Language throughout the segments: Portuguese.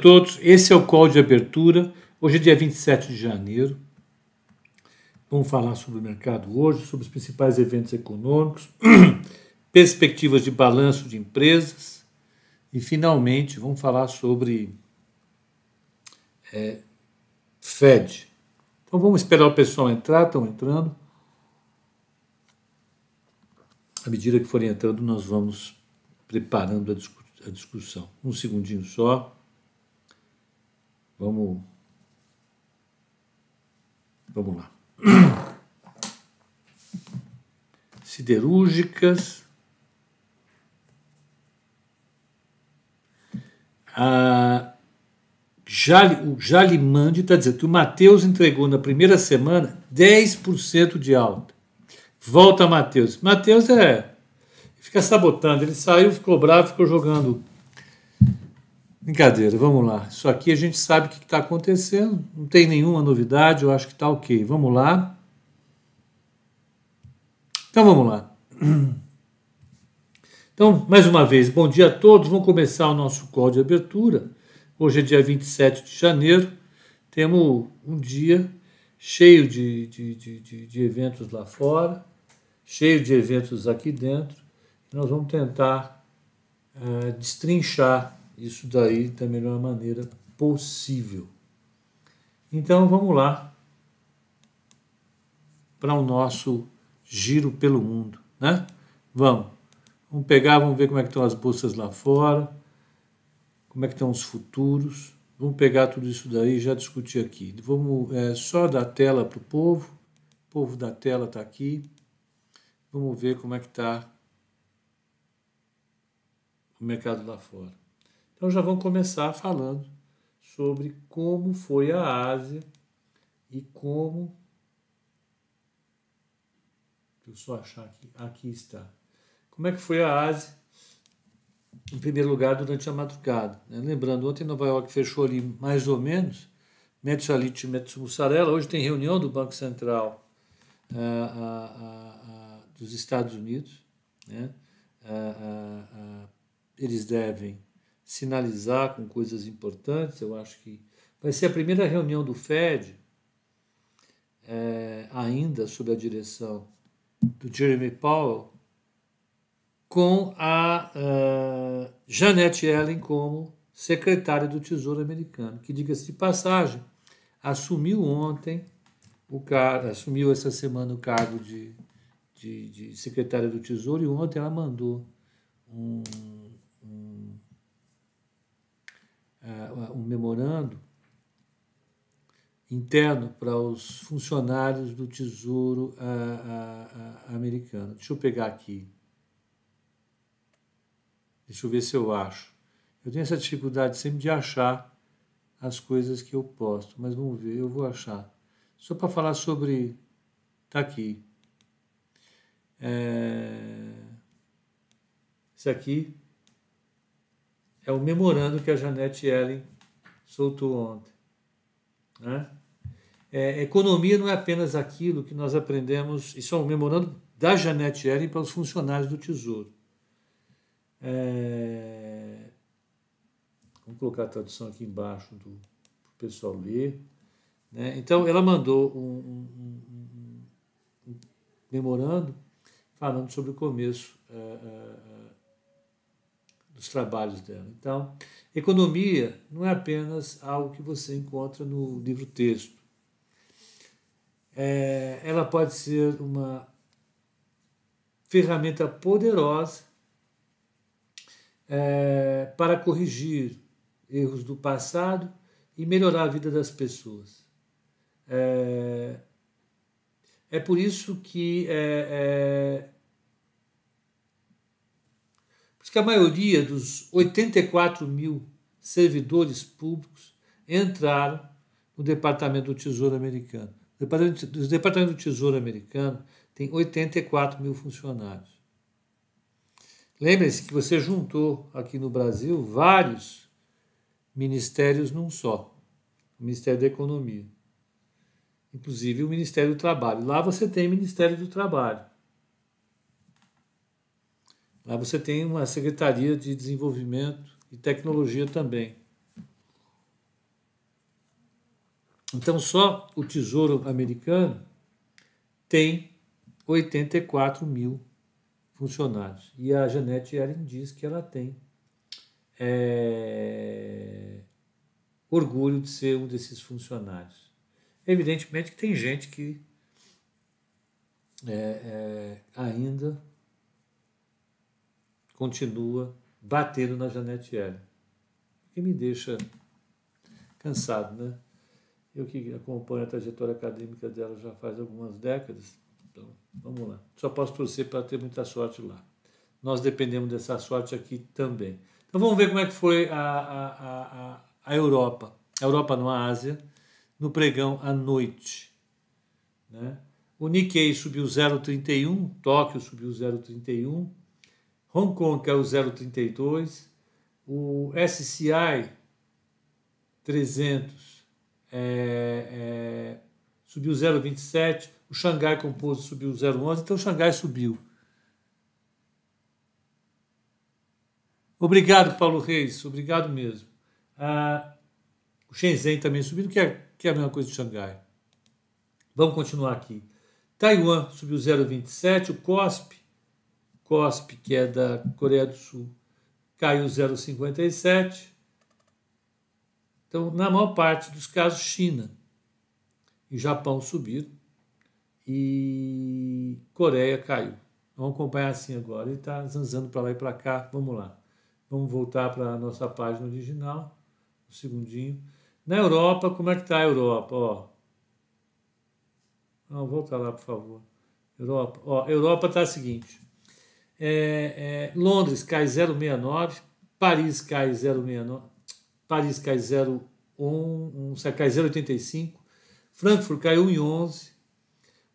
todos, esse é o call de abertura. Hoje é dia 27 de janeiro. Vamos falar sobre o mercado hoje, sobre os principais eventos econômicos, perspectivas de balanço de empresas e, finalmente, vamos falar sobre é, Fed. Então vamos esperar o pessoal entrar, estão entrando. À medida que forem entrando, nós vamos preparando a, discussão. Um segundinho só. Vamos. Vamos lá. Siderúrgicas. A o Jalimandi está dizendo que o Mateus entregou na primeira semana 10% de alta. Volta Mateus. Mateus é. Fica sabotando. Ele saiu, ficou bravo, ficou jogando Brincadeira, vamos lá. Isso aqui a gente sabe o que está acontecendo, não tem nenhuma novidade, eu acho que está ok. Vamos lá. Então vamos lá. Então, mais uma vez, bom dia a todos. Vamos começar o nosso call de abertura. Hoje é dia 27 de janeiro. Temos um dia cheio de, de, de, de eventos lá fora, cheio de eventos aqui dentro. Nós vamos tentar uh, destrinchar isso daí da é melhor maneira possível. Então vamos lá para o nosso giro pelo mundo, né? Vamos. Vamos pegar, vamos ver como é que estão as bolsas lá fora, como é que estão os futuros. Vamos pegar tudo isso daí e já discutir aqui. Vamos é, só dar tela para o povo. O povo da tela está aqui. Vamos ver como é que está o mercado lá fora. Então já vamos começar falando sobre como foi a Ásia e como. Deixa eu só achar aqui. Aqui está. Como é que foi a Ásia, em primeiro lugar, durante a madrugada? Né? Lembrando, ontem Nova York fechou ali mais ou menos, Metzalite e Metz Mussarela. Hoje tem reunião do Banco Central ah, ah, ah, ah dos Estados Unidos. Né? Ah, ah, eles devem sinalizar com coisas importantes. Eu acho que vai ser a primeira reunião do Fed é, ainda sob a direção do Jeremy Powell com a uh, Janet Yellen como secretária do Tesouro americano, que diga-se de passagem assumiu ontem o cargo, assumiu essa semana o cargo de, de, de secretária do Tesouro e ontem ela mandou um uh, um memorando interno para os funcionários do Tesouro uh, americano. Deixa eu pegar aqui. Deixa eu ver se eu acho. Eu tenho essa dificuldade sempre de achar as coisas que eu posto, mas vamos ver, eu vou achar. Só para falar sobre. Tá aqui. É... Esse aqui é o memorando que a Janete Ellen soltou ontem. Né? É, economia não é apenas aquilo que nós aprendemos, isso é um memorando da Janete Ellen para os funcionários do Tesouro. É... Vamos colocar a tradução aqui embaixo do para o pessoal ler. Né? Então, ela mandou um, um, um, um memorando falando sobre o começo. É, é dos trabalhos dela. Então, economia não é apenas algo que você encontra no livro texto. É, ela pode ser uma ferramenta poderosa é, para corrigir erros do passado e melhorar a vida das pessoas. É, é por isso que é, é que a maioria dos 84 mil servidores públicos entraram no Departamento do Tesouro americano. O Departamento, do Tesouro americano tem 84 mil funcionários. Lembre-se que você juntou aqui no Brasil vários ministérios num só. O Ministério da Economia. Inclusive o Ministério do Trabalho. Lá você tem Ministério do Trabalho. Lá você tem uma Secretaria de Desenvolvimento e Tecnologia também. Então, só o Tesouro Americano tem 84 mil funcionários. E a Janete Ellen diz que ela tem é, orgulho de ser um desses funcionários. Evidentemente que tem gente que é, é, ainda continua batendo na Janete Yellen. O que me deixa cansado, né? Eu que acompanho a trajetória acadêmica dela já faz algumas décadas. Então, vamos lá. Só posso torcer para ter muita sorte lá. Nós dependemos dessa sorte aqui também. Então vamos ver como é que foi a, a, a, a Europa. A Europa não a Ásia, no pregão à noite. Né? O Nikkei subiu 0,31, Tóquio subiu 0,31, Hong Kong é o 0,32, o SCI 300 é, é, subiu 0,27, o Xangai Composto subiu 0,11, então o Xangai subiu. Obrigado, Paulo Reis, obrigado mesmo. Ah, o Shenzhen também subiu, que é, que é a mesma coisa do Xangai. Vamos continuar aqui. Taiwan subiu 0,27, o COSP COSP, que é da Coreia do Sul, caiu 0,57. Então, na maior parte dos casos, China e Japão subiram e Coreia caiu. Vamos acompanhar assim agora. Ele está zanzando para lá e para cá. Vamos lá. Vamos voltar para a nossa página original. Um segundinho. Na Europa, como é que está a Europa? Ó. Não, volta lá, por favor. Europa. Ó, Europa está a seguinte. É, é, Londres cai 0,69, Paris cai 0,69, Paris cai 0,1, um, cai 0,85, Frankfurt cai 1,11,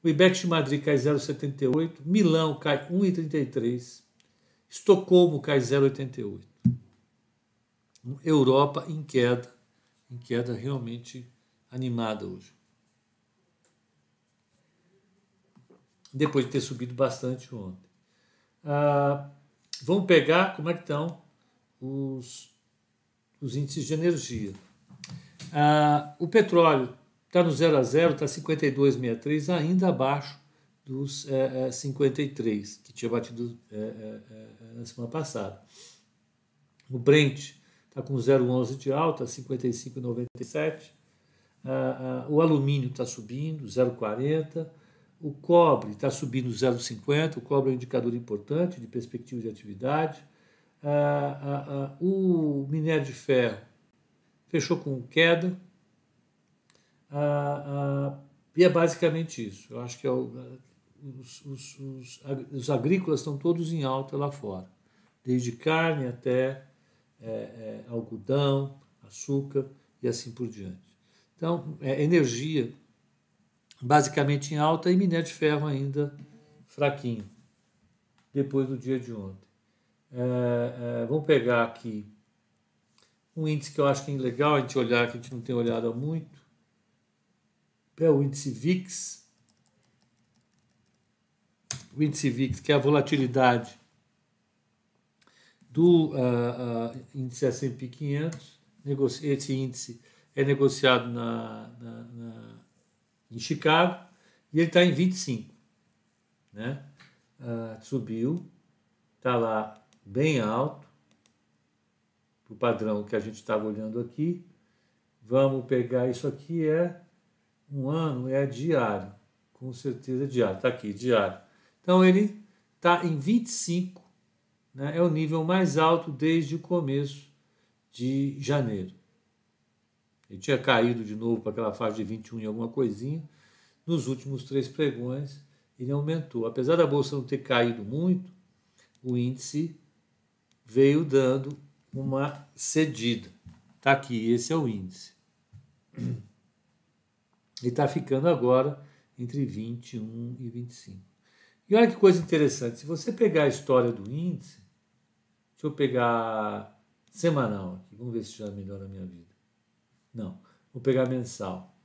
o IBEX de Madrid cai 0,78, Milão cai 1,33, Estocolmo cai 0,88. Europa em queda, em queda realmente animada hoje. Depois de ter subido bastante ontem. Ah, vamos pegar como é que estão os, os índices de energia. Ah, o petróleo está no 0 a 0, está 52,63, ainda abaixo dos é, é, 53, que tinha batido é, na semana passada. O Brent está com 0,11 de alta, 55,97. Ah, ah, o alumínio está subindo, 0,40. O cobre está subindo 0,50, o cobre é um indicador importante de perspectiva de atividade. Ah, ah, ah, o minério de ferro fechou com queda. e é basicamente isso. Eu acho que é o, os, os, os, os, agrícolas estão todos em alta lá fora, desde carne até é, é, algodão, açúcar e assim por diante. Então, é, energia basicamente em alta, e minério de ferro ainda fraquinho, depois do dia de ontem. É, é, vamos pegar aqui um índice que eu acho que é legal a gente olhar, que a gente não tem olhado muito, é o índice VIX. O índice VIX, que é a volatilidade do uh, uh, índice S&P 500, esse índice é negociado na, na, na em Chicago, e ele está em 25. Né? Ah, subiu, está lá bem alto, o padrão que a gente estava olhando aqui. Vamos pegar isso aqui, é um ano, é diário, com certeza é diário, está aqui, diário. Então ele está em 25, né? é o nível mais alto desde o começo de janeiro. Ele tinha caído de novo para aquela faixa de 21 e alguma coisinha. Nos últimos três pregões, ele aumentou. Apesar da bolsa não ter caído muito, o índice veio dando uma cedida. Está aqui, esse é o índice. E está ficando agora entre 21 e 25. E olha que coisa interessante, se você pegar a história do índice, deixa eu pegar semanal aqui, vamos ver se já melhora a minha vida. Não, vou pegar mensal.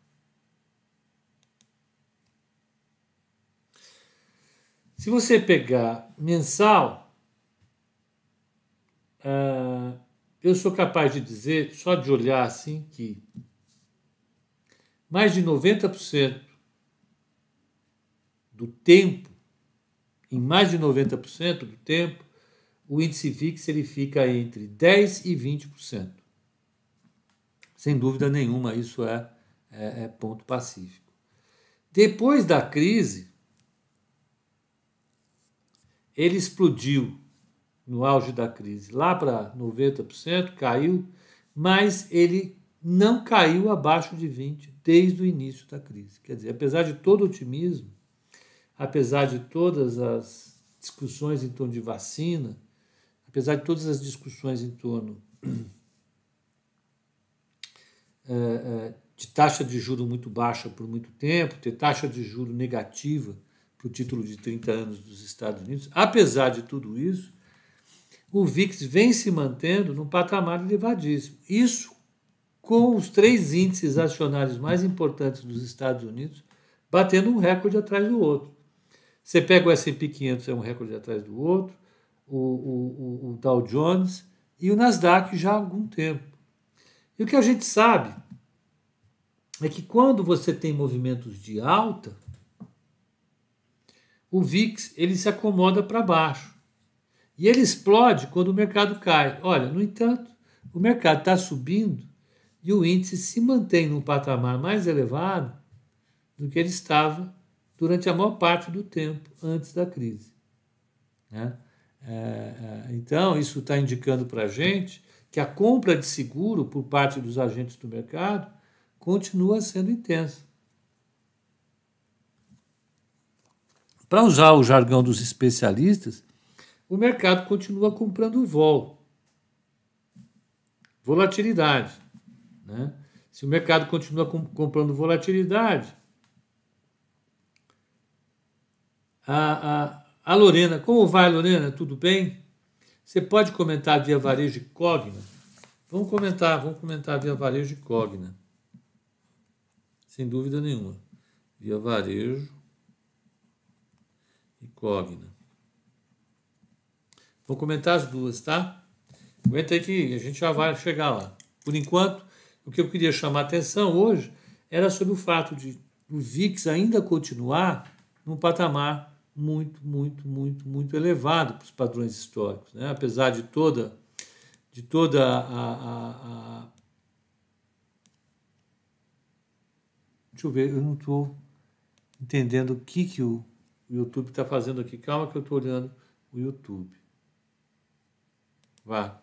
Se você pegar mensal, uh, eu sou capaz de dizer, só de olhar assim, que mais de 90% do tempo, em mais de 90% do tempo, o índice VIX ele fica entre 10% e 20%. Sem dúvida nenhuma, isso é, é, é ponto pacífico. Depois da crise, ele explodiu no auge da crise, lá para 90%, caiu, mas ele não caiu abaixo de 20 desde o início da crise. Quer dizer, apesar de todo o otimismo, apesar de todas as discussões em torno de vacina, apesar de todas as discussões em torno é, é, de taxa de juro muito baixa por muito tempo, ter taxa de juro negativa para o título de 30 anos dos Estados Unidos, apesar de tudo isso, o VIX vem se mantendo num patamar elevadíssimo. Isso com os três índices acionários mais importantes dos Estados Unidos batendo um recorde atrás do outro. Você pega o S&P 500, é um recorde atrás do outro, o, o, o Dow Jones e o Nasdaq já há algum tempo. E o que a gente sabe é que quando você tem movimentos de alta, o VIX ele se acomoda para baixo. E ele explode quando o mercado cai. Olha, no entanto, o mercado está subindo e o índice se mantém num patamar mais elevado do que ele estava durante a maior parte do tempo antes da crise. Né? É, é então, isso está indicando para a gente que a compra de seguro por parte dos agentes do mercado continua sendo intensa. Para usar o jargão dos especialistas, o mercado continua comprando vol, volatilidade. Né? Se o mercado continua comprando volatilidade, a, a, a Lorena, como vai, Lorena? Tudo bem? Você pode comentar via varejo de Cogna? Vamos comentar, vamos comentar via varejo de Cogna. Sem dúvida nenhuma. Via varejo e Cogna. Vou comentar as duas, tá? Aguenta aí que a gente já vai chegar lá. Por enquanto, o que eu queria chamar a atenção hoje era sobre o fato de o VIX ainda continuar num patamar muito, muito, muito, muito elevado para os padrões históricos. Né? Apesar de toda, de toda a, a, a... Deixa eu ver, eu não estou entendendo o que, que o YouTube está fazendo aqui. Calma que eu estou olhando o YouTube. Vá.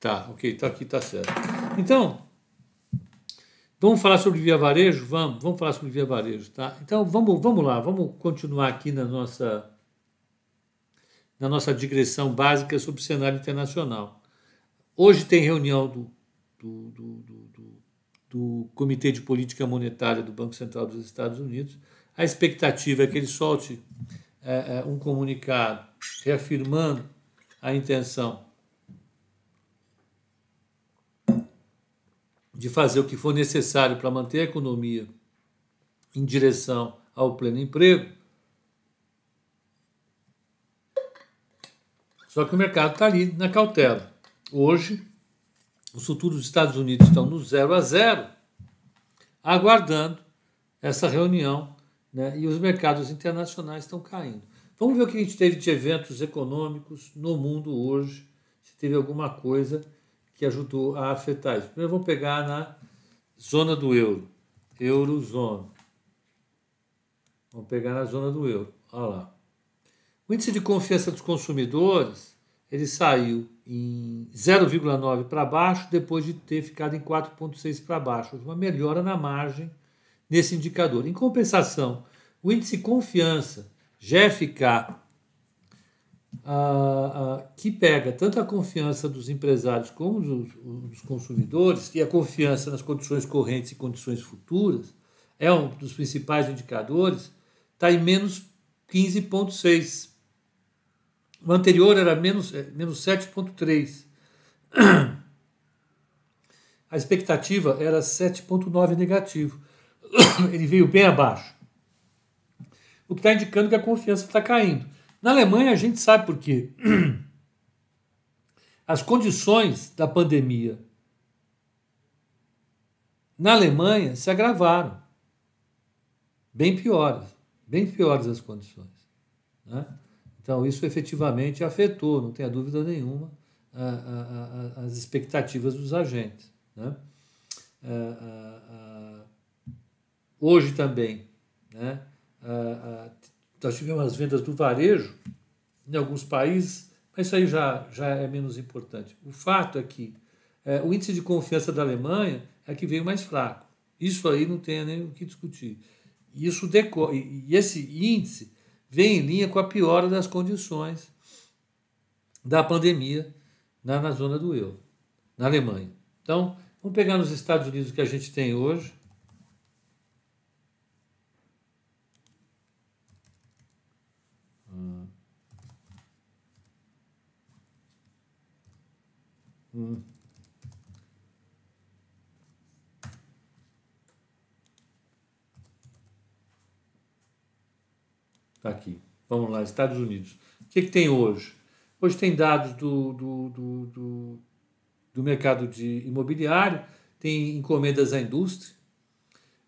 Tá, ok, tá aqui, tá certo. Então, vamos falar sobre via varejo? Vamos, vamos falar sobre via varejo, tá? Então, vamos, vamos lá, vamos continuar aqui na nossa, na nossa digressão básica sobre o cenário internacional. Hoje tem reunião do, do, do, do, do Comitê de Política Monetária do Banco Central dos Estados Unidos. A expectativa é que ele solte é, é, um comunicado reafirmando a intenção de fazer o que for necessário para manter a economia em direção ao pleno emprego. Só que o mercado está ali na cautela. Hoje, os futuros dos Estados Unidos estão no zero a zero, aguardando essa reunião, né? e os mercados internacionais estão caindo. Vamos ver o que a gente teve de eventos econômicos no mundo hoje, se teve alguma coisa que ajudou a afetar isso. Primeiro vamos pegar na zona do euro, eurozona. Vamos pegar na zona do euro. Olha lá. O índice de confiança dos consumidores ele saiu em 0,9 para baixo depois de ter ficado em 4,6 para baixo, uma melhora na margem nesse indicador. Em compensação, o índice de confiança GFK a, a, que pega tanto a confiança dos empresários como dos, dos consumidores, e a confiança nas condições correntes e condições futuras, é um dos principais indicadores, está em menos 15,6. O anterior era menos, é, menos 7,3. A expectativa era 7,9 negativo. Ele veio bem abaixo. O que está indicando que a confiança está caindo. Na Alemanha, a gente sabe por quê. As condições da pandemia na Alemanha se agravaram. Bem piores, bem piores as condições. Né? Então, isso efetivamente afetou, não tenha dúvida nenhuma, a, a, a, as expectativas dos agentes. Né? hoje também, né? Nós tivemos as vendas do varejo em alguns países, mas isso aí já, já é menos importante. O fato é que é, o índice de confiança da Alemanha é que veio mais fraco. Isso aí não tem nem o que discutir. Isso decorre, e esse índice vem em linha com a piora das condições da pandemia na, na zona do euro, na Alemanha. Então, vamos pegar nos Estados Unidos o que a gente tem hoje, Hum. Tá aqui. Vamos lá, Estados Unidos. O que, é que tem hoje? Hoje tem dados do, do, do, do, do mercado de imobiliário, tem encomendas à indústria,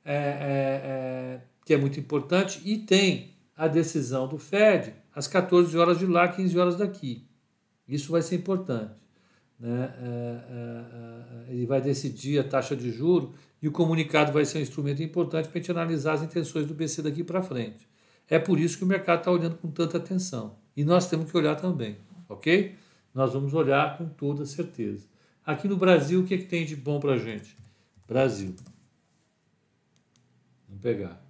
é, é, é que é muito importante, e tem a decisão do FED às 14 horas de lá, 15 horas daqui. Isso vai ser importante né, eh, eh, eh, ele vai decidir a taxa de juro e o comunicado vai ser um instrumento importante para a gente analisar as intenções do BC daqui para frente. É por isso que o mercado está olhando com tanta atenção. E nós temos que olhar também, ok? Nós vamos olhar com toda certeza. Aqui no Brasil, o que, é que tem de bom para a gente? Brasil. Vamos pegar.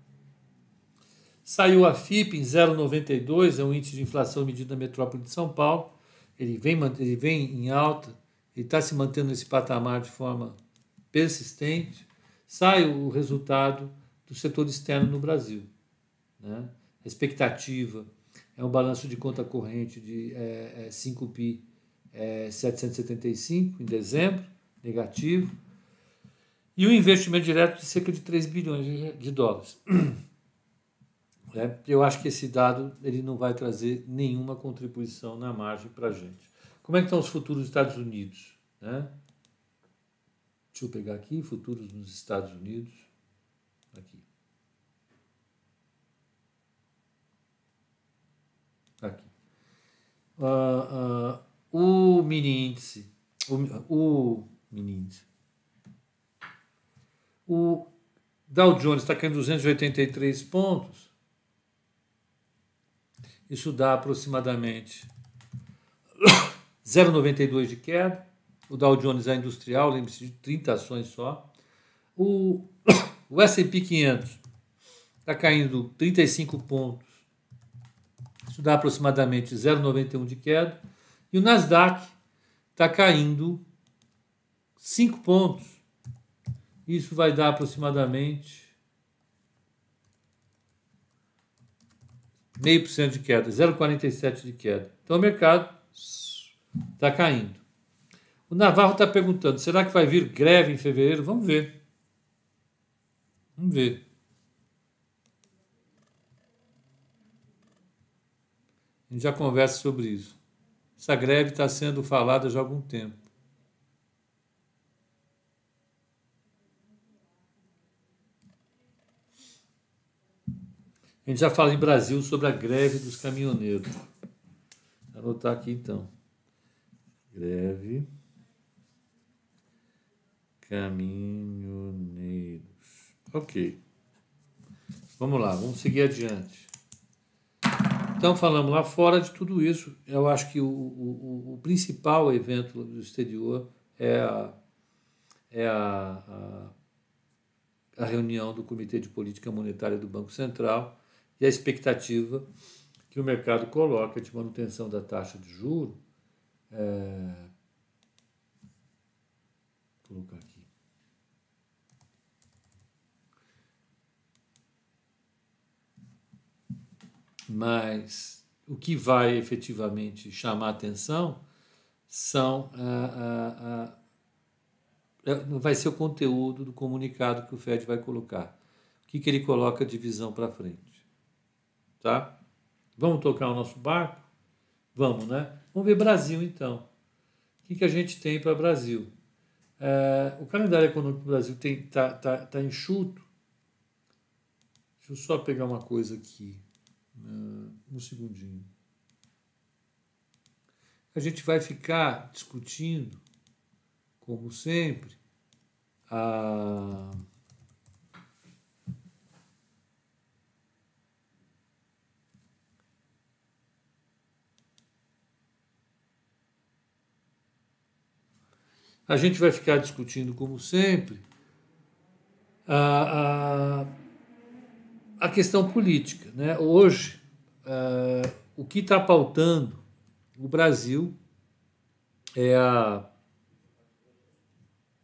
Saiu a FIP em 0,92, é um índice de inflação medido na metrópole de São Paulo ele vem, ele vem em alta, ele está se mantendo nesse patamar de forma persistente, sai o resultado do setor externo no Brasil. Né? A expectativa é um balanço de conta corrente de é, é 5 pi é, 775 em dezembro, negativo, e o investimento direto de cerca de 3 bilhões de, de dólares. é Eu acho que esse dado ele não vai trazer nenhuma contribuição na margem para a gente. Como é que estão os futuros dos Estados Unidos? Né? Deixa eu pegar aqui, futuros nos Estados Unidos. Aqui. Aqui. Uh, uh, o mini índice. O, o mini índice. O Dow Jones está caindo 283 pontos. Isso dá aproximadamente 0,92 de queda. O Dow Jones é industrial, lembre-se de 30 ações só. O, o S&P 500 está caindo 35 pontos. Isso dá aproximadamente 0,91 de queda. E o Nasdaq está caindo 5 pontos. Isso vai dar aproximadamente meio por cento de queda, 0,47 de queda. Então o mercado está caindo. O Navarro está perguntando: será que vai vir greve em fevereiro? Vamos ver. Vamos ver. A gente já conversa sobre isso. Essa greve está sendo falada já há algum tempo. A gente já fala em Brasil sobre a greve dos caminhoneiros. Vou anotar aqui então. Greve. Caminhoneiros. Ok. Vamos lá, vamos seguir adiante. Então, falamos lá fora de tudo isso. Eu acho que o, o, o principal evento do exterior é a, é a, a, a reunião do Comitê de Política Monetária do Banco Central e a expectativa que o mercado coloca de manutenção da taxa de juro é, vou colocar aqui mas o que vai efetivamente chamar atenção são a, a, a, vai ser o conteúdo do comunicado que o Fed vai colocar o que, que ele coloca de visão para frente tá? Vamos tocar o nosso barco? Vamos, né? Vamos ver Brasil, então. O que, que a gente tem para Brasil? É, o calendário econômico do Brasil está tá, tá enxuto. Deixa eu só pegar uma coisa aqui. Né? um segundinho. A gente vai ficar discutindo, como sempre, a. Uh A gente vai ficar discutindo, como sempre, a, a, a questão política. Né? Hoje, a, o que está pautando o Brasil é a,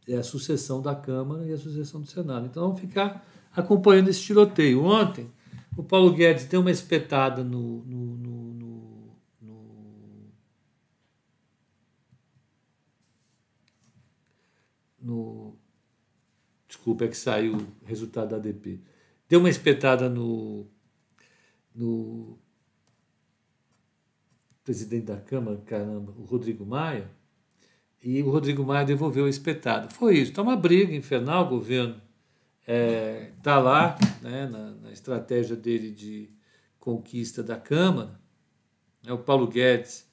é a sucessão da Câmara e a sucessão do Senado. Então, vamos ficar acompanhando esse tiroteio. Ontem, o Paulo Guedes deu uma espetada no, no, no. Desculpa, é que saiu o resultado da ADP. Deu uma espetada no. no presidente da Câmara, caramba, o Rodrigo Maia, e o Rodrigo Maia devolveu a espetada. Foi isso, está uma briga infernal, o governo está é, tá lá né, na, na, estratégia dele de conquista da Câmara. é o Paulo Guedes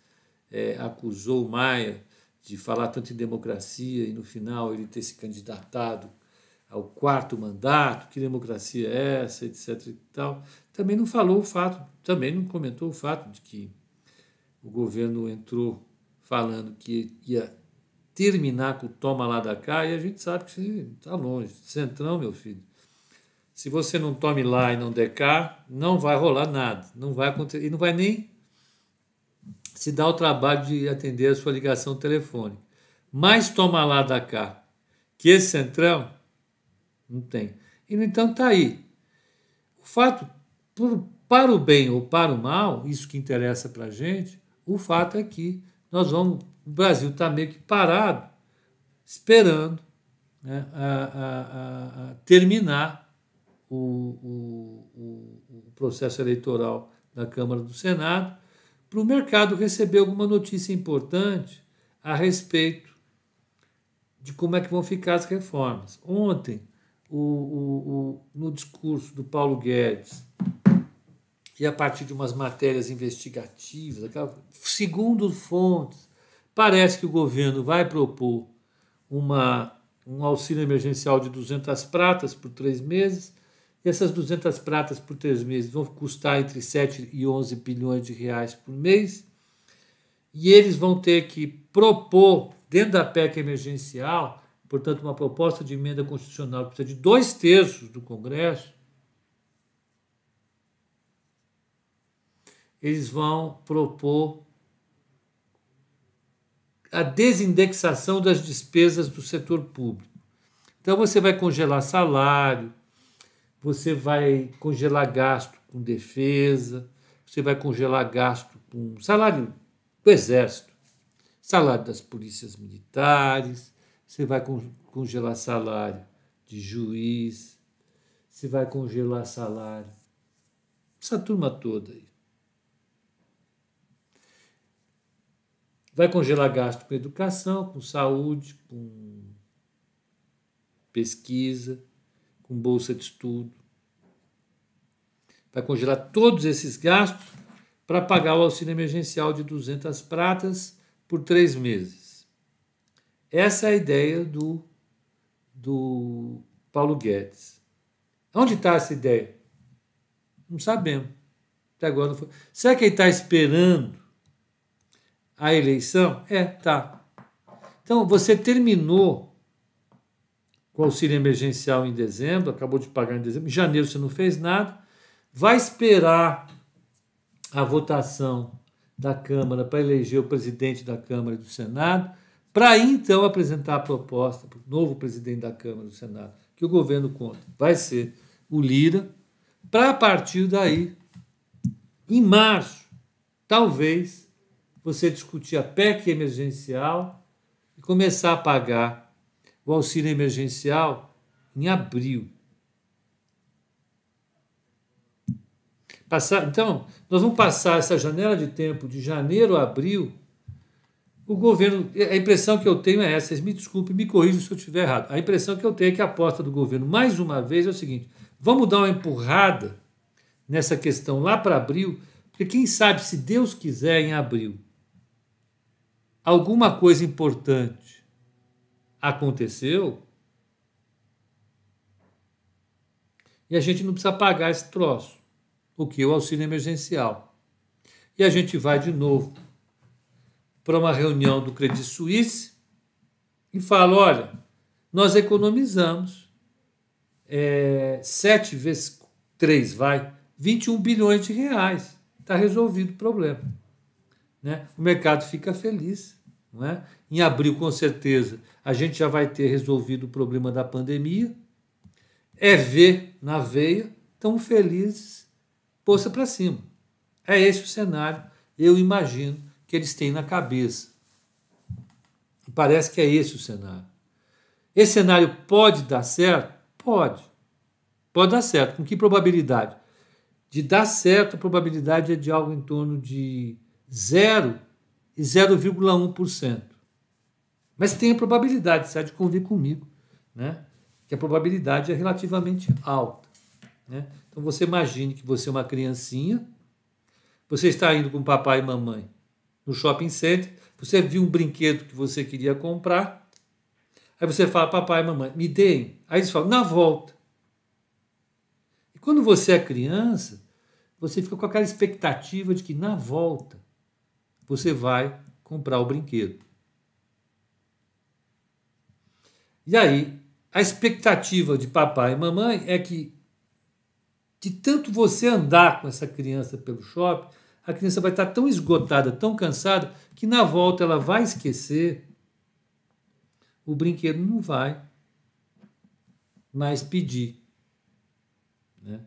é, acusou o Maia de falar tanto em democracia e no final ele ter se candidatado ao quarto mandato, que democracia é essa, etc. E tal. Também não falou o fato, também não comentou o fato de que o governo entrou falando que ia terminar com o toma lá da cá e a gente sabe que está longe. Centrão, meu filho. Se você não tome lá e não der cá, não vai rolar nada, não vai acontecer e não vai nem se dá o trabalho de atender a sua ligação telefônica. Mas toma lá da cá, que esse centrão não tem. E, no entanto, está aí. O fato, por, para o bem ou para o mal, isso que interessa para a gente, o fato é que nós vamos, o Brasil está meio que parado, esperando né, a, a, a terminar o, o, o processo eleitoral da Câmara do Senado para o mercado receber alguma notícia importante a respeito de como é que vão ficar as reformas. Ontem, o, o, o, no discurso do Paulo Guedes, e a partir de umas matérias investigativas, segundo fontes, parece que o governo vai propor uma, um auxílio emergencial de 200 pratas por três meses essas 200 pratas por três meses vão custar entre 7 e 11 bilhões de reais por mês. E eles vão ter que propor, dentro da PEC emergencial, portanto, uma proposta de emenda constitucional que precisa de dois terços do Congresso, eles vão propor a desindexação das despesas do setor público. Então você vai congelar salário, você vai congelar gasto com defesa, você vai congelar gasto com salário do Exército, salário das polícias militares, você vai congelar salário de juiz, você vai congelar salário. Essa turma toda aí. Vai congelar gasto com educação, com saúde, com pesquisa com bolsa de estudo. Vai congelar todos esses gastos para pagar o auxílio emergencial de 200 pratas por três meses. Essa é a ideia do, do Paulo Guedes. Onde está essa ideia? Não sabemos. Até agora não foi. Será que ele está esperando a eleição? É, tá. Então, você terminou com auxílio emergencial em dezembro, acabou de pagar em dezembro, em janeiro você não fez nada, vai esperar a votação da Câmara para eleger o presidente da Câmara e do Senado, para então apresentar a proposta para o novo presidente da Câmara e do Senado, que o governo conta, vai ser o Lira, para a partir daí, em março, talvez, você discutir a PEC emergencial e começar a pagar o auxílio emergencial em abril. Passar, então, nós vamos passar essa janela de tempo de janeiro a abril. O governo, a impressão que eu tenho é essa, me desculpe, me corrija se eu estiver errado. A impressão que eu tenho é que a aposta do governo, mais uma vez, é o seguinte: vamos dar uma empurrada nessa questão lá para abril, porque quem sabe, se Deus quiser, em abril, alguma coisa importante aconteceu. E a gente não precisa pagar esse troço, o que é o auxílio emergencial. E a gente vai de novo para uma reunião do Credit Suisse e fala: olha, nós economizamos é, 7 vezes 3, vai, 21 bilhões de reais. Está resolvido o problema. Né? O mercado fica feliz. Não é? Em abril, com certeza, a gente já vai ter resolvido o problema da pandemia. É ver na veia, tão felizes, poça para cima. É esse o cenário, eu imagino, que eles têm na cabeça. E parece que é esse o cenário. Esse cenário pode dar certo? Pode. Pode dar certo. Com que probabilidade? De dar certo, a probabilidade é de algo em torno de zero e 0,1%. Mas tem a probabilidade, você há de convir comigo, né? que a probabilidade é relativamente alta. Né? Então você imagine que você é uma criancinha, você está indo com papai e mamãe no shopping center, você viu um brinquedo que você queria comprar, aí você fala, papai e mamãe, me deem. Aí eles falam, na volta. E quando você é criança, você fica com aquela expectativa de que na volta você vai comprar o brinquedo. E aí, a expectativa de papai e mamãe é que, de tanto você andar com essa criança pelo shopping, a criança vai estar tão esgotada, tão cansada, que na volta ela vai esquecer, o brinquedo não vai mais pedir. Né?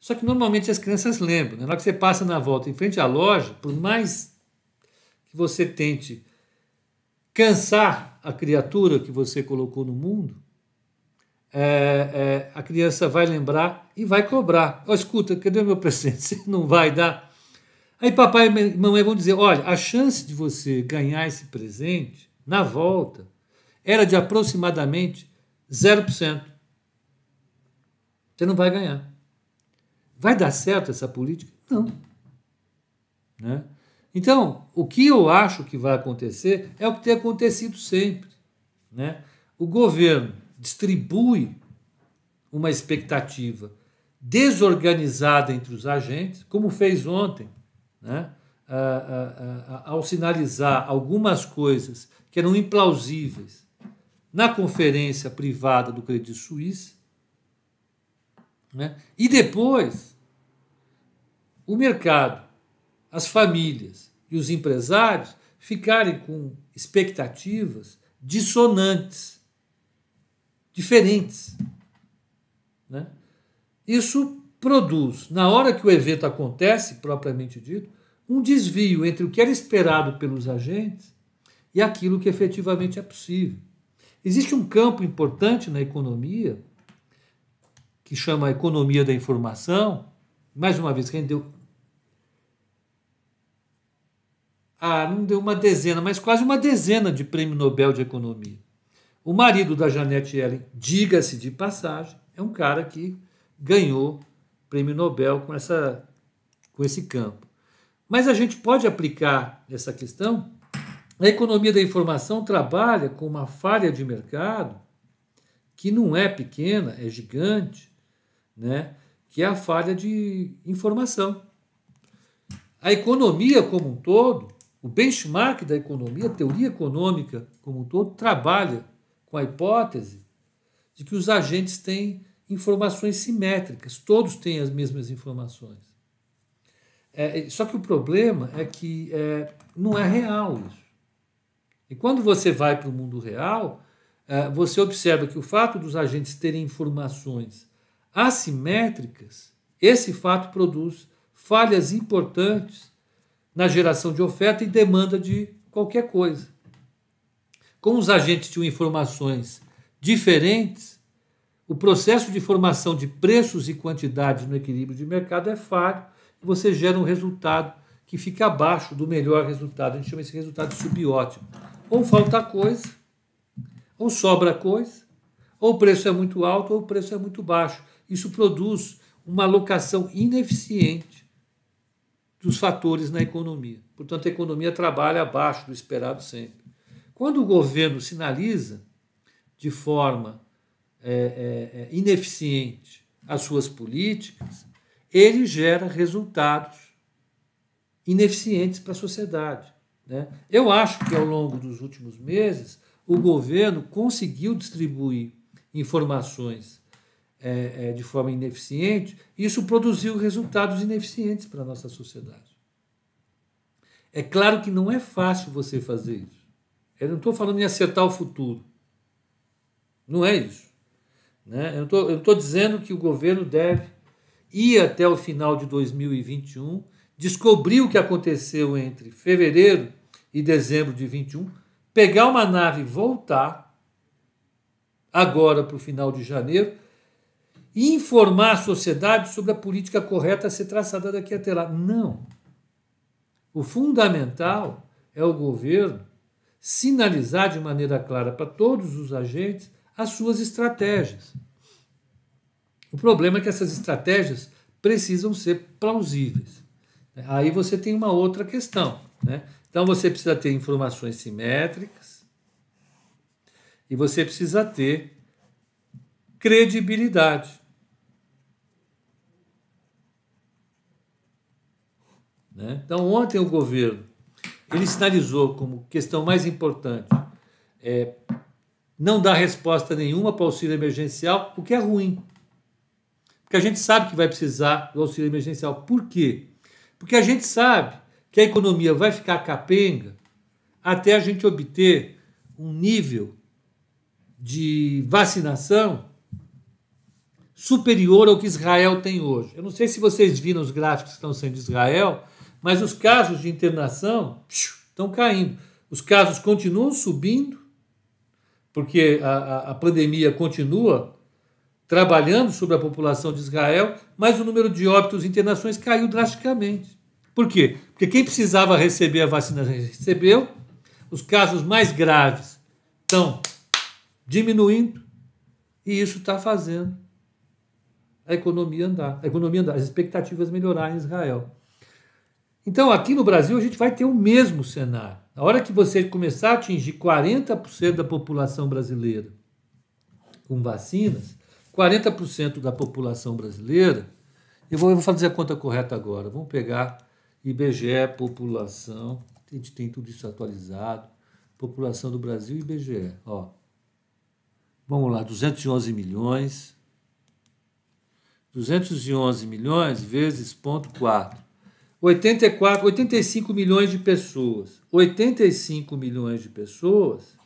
Só que normalmente as crianças lembram. Né? Na hora que você passa na volta em frente à loja, por mais que você tente cansar a criatura que você colocou no mundo, é, é, a criança vai lembrar e vai cobrar. Oh, escuta, cadê meu presente? Você não vai dar? Aí papai e mamãe vão dizer: olha, a chance de você ganhar esse presente na volta era de aproximadamente 0%. Você não vai ganhar. Vai dar certo essa política? Não. Né? Então, o que eu acho que vai acontecer é o que tem acontecido sempre. Né? O governo distribui uma expectativa desorganizada entre os agentes, como fez ontem, né? ao sinalizar algumas coisas que eram implausíveis na conferência privada do Credit Suisse. Né? E depois, o mercado as famílias e os empresários ficarem com expectativas dissonantes, diferentes. Né? Isso produz, na hora que o evento acontece, propriamente dito, um desvio entre o que era esperado pelos agentes e aquilo que efetivamente é possível. Existe um campo importante na economia, que chama a economia da informação, mais uma vez, rendeu deu, ah, não deu uma dezena, mas quase uma dezena de prêmio Nobel de Economia. O marido da Janete yellen diga-se de passagem, é um cara que ganhou prêmio Nobel com, essa, com esse campo. Mas a gente pode aplicar essa questão. A economia da informação trabalha com uma falha de mercado que não é pequena, é gigante, né? que é a falha de informação. A economia como um todo o benchmark da economia, a teoria econômica como um todo, trabalha com a hipótese de que os agentes têm informações simétricas, todos têm as mesmas informações. É, só que o problema é que é, não é real isso. E quando você vai para o mundo real, é, você observa que o fato dos agentes terem informações assimétricas, esse fato produz falhas importantes na geração de oferta e demanda de qualquer coisa. Como os agentes tinham informações diferentes, o processo de formação de preços e quantidades no equilíbrio de mercado é falho e você gera um resultado que fica abaixo do melhor resultado. A gente chama esse resultado de subótimo. Ou falta coisa, ou sobra coisa, ou o preço é muito alto ou o preço é muito baixo. Isso produz uma alocação ineficiente dos fatores na economia. Portanto, a economia trabalha abaixo do esperado sempre. Quando o governo sinaliza de forma é, é, é, ineficiente as suas políticas, ele gera resultados ineficientes para a sociedade. Né? Eu acho que ao longo dos últimos meses o governo conseguiu distribuir informações é, é, de forma ineficiente, isso produziu resultados ineficientes para a nossa sociedade. É claro que não é fácil você fazer isso. Eu não estou falando em acertar o futuro. Não é isso. Né? Eu estou dizendo que o governo deve ir até o final de 2021, descobrir o que aconteceu entre fevereiro e dezembro de 2021, pegar uma nave e voltar agora para o final de janeiro informar a sociedade sobre a política correta a ser traçada daqui até lá. Não. O fundamental é o governo sinalizar de maneira clara para todos os agentes as suas estratégias. O problema é que essas estratégias precisam ser plausíveis. Aí você tem uma outra questão. Né? Então você precisa ter informações simétricas e você precisa ter credibilidade. Né? Então, ontem o governo ele sinalizou como questão mais importante é, não dar resposta nenhuma para o auxílio emergencial, o que é ruim. Porque a gente sabe que vai precisar do auxílio emergencial. Por quê? Porque a gente sabe que a economia vai ficar capenga até a gente obter um nível de vacinação superior ao que Israel tem hoje. Eu não sei se vocês viram os gráficos que estão saindo de Israel, mas os casos de internação estão caindo. Os casos continuam subindo, porque a, a, a pandemia continua trabalhando sobre a população de Israel, mas o número de óbitos e internações caiu drasticamente. Por quê? Porque quem precisava receber a vacina recebeu, os casos mais graves estão diminuindo, e isso está fazendo a economia andar, a economia andar, as expectativas melhorarem em Israel. Então, aqui no Brasil, a gente vai ter o mesmo cenário. Na hora que você começar a atingir 40% da população brasileira com vacinas, 40% da população brasileira, eu vou, fazer a conta correta agora. Vamos pegar IBGE, população, a gente tem tudo isso atualizado. População do Brasil, IBGE, ó. Vamos lá, 211 milhões. 211 milhões vezes ponto 4 84, 85 milhões de pessoas. 85 milhões de pessoas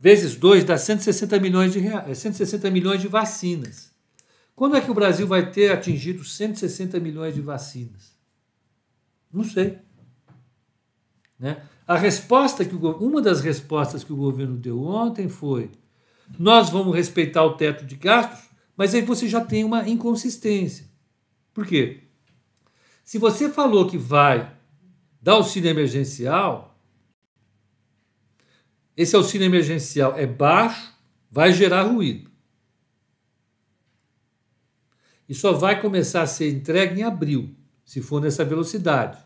vezes 2 dá 160 milhões de reais, 160 milhões de vacinas. Quando é que o Brasil vai ter atingido 160 milhões de vacinas? Não sei. Né? A resposta que o, uma das respostas que o governo deu ontem foi: nós vamos respeitar o teto de gastos, mas aí você já tem uma inconsistência. Por quê? Se você falou que vai dar auxílio emergencial, esse auxílio emergencial é baixo, vai gerar ruído. E só vai começar a ser entregue em abril, se for nessa velocidade.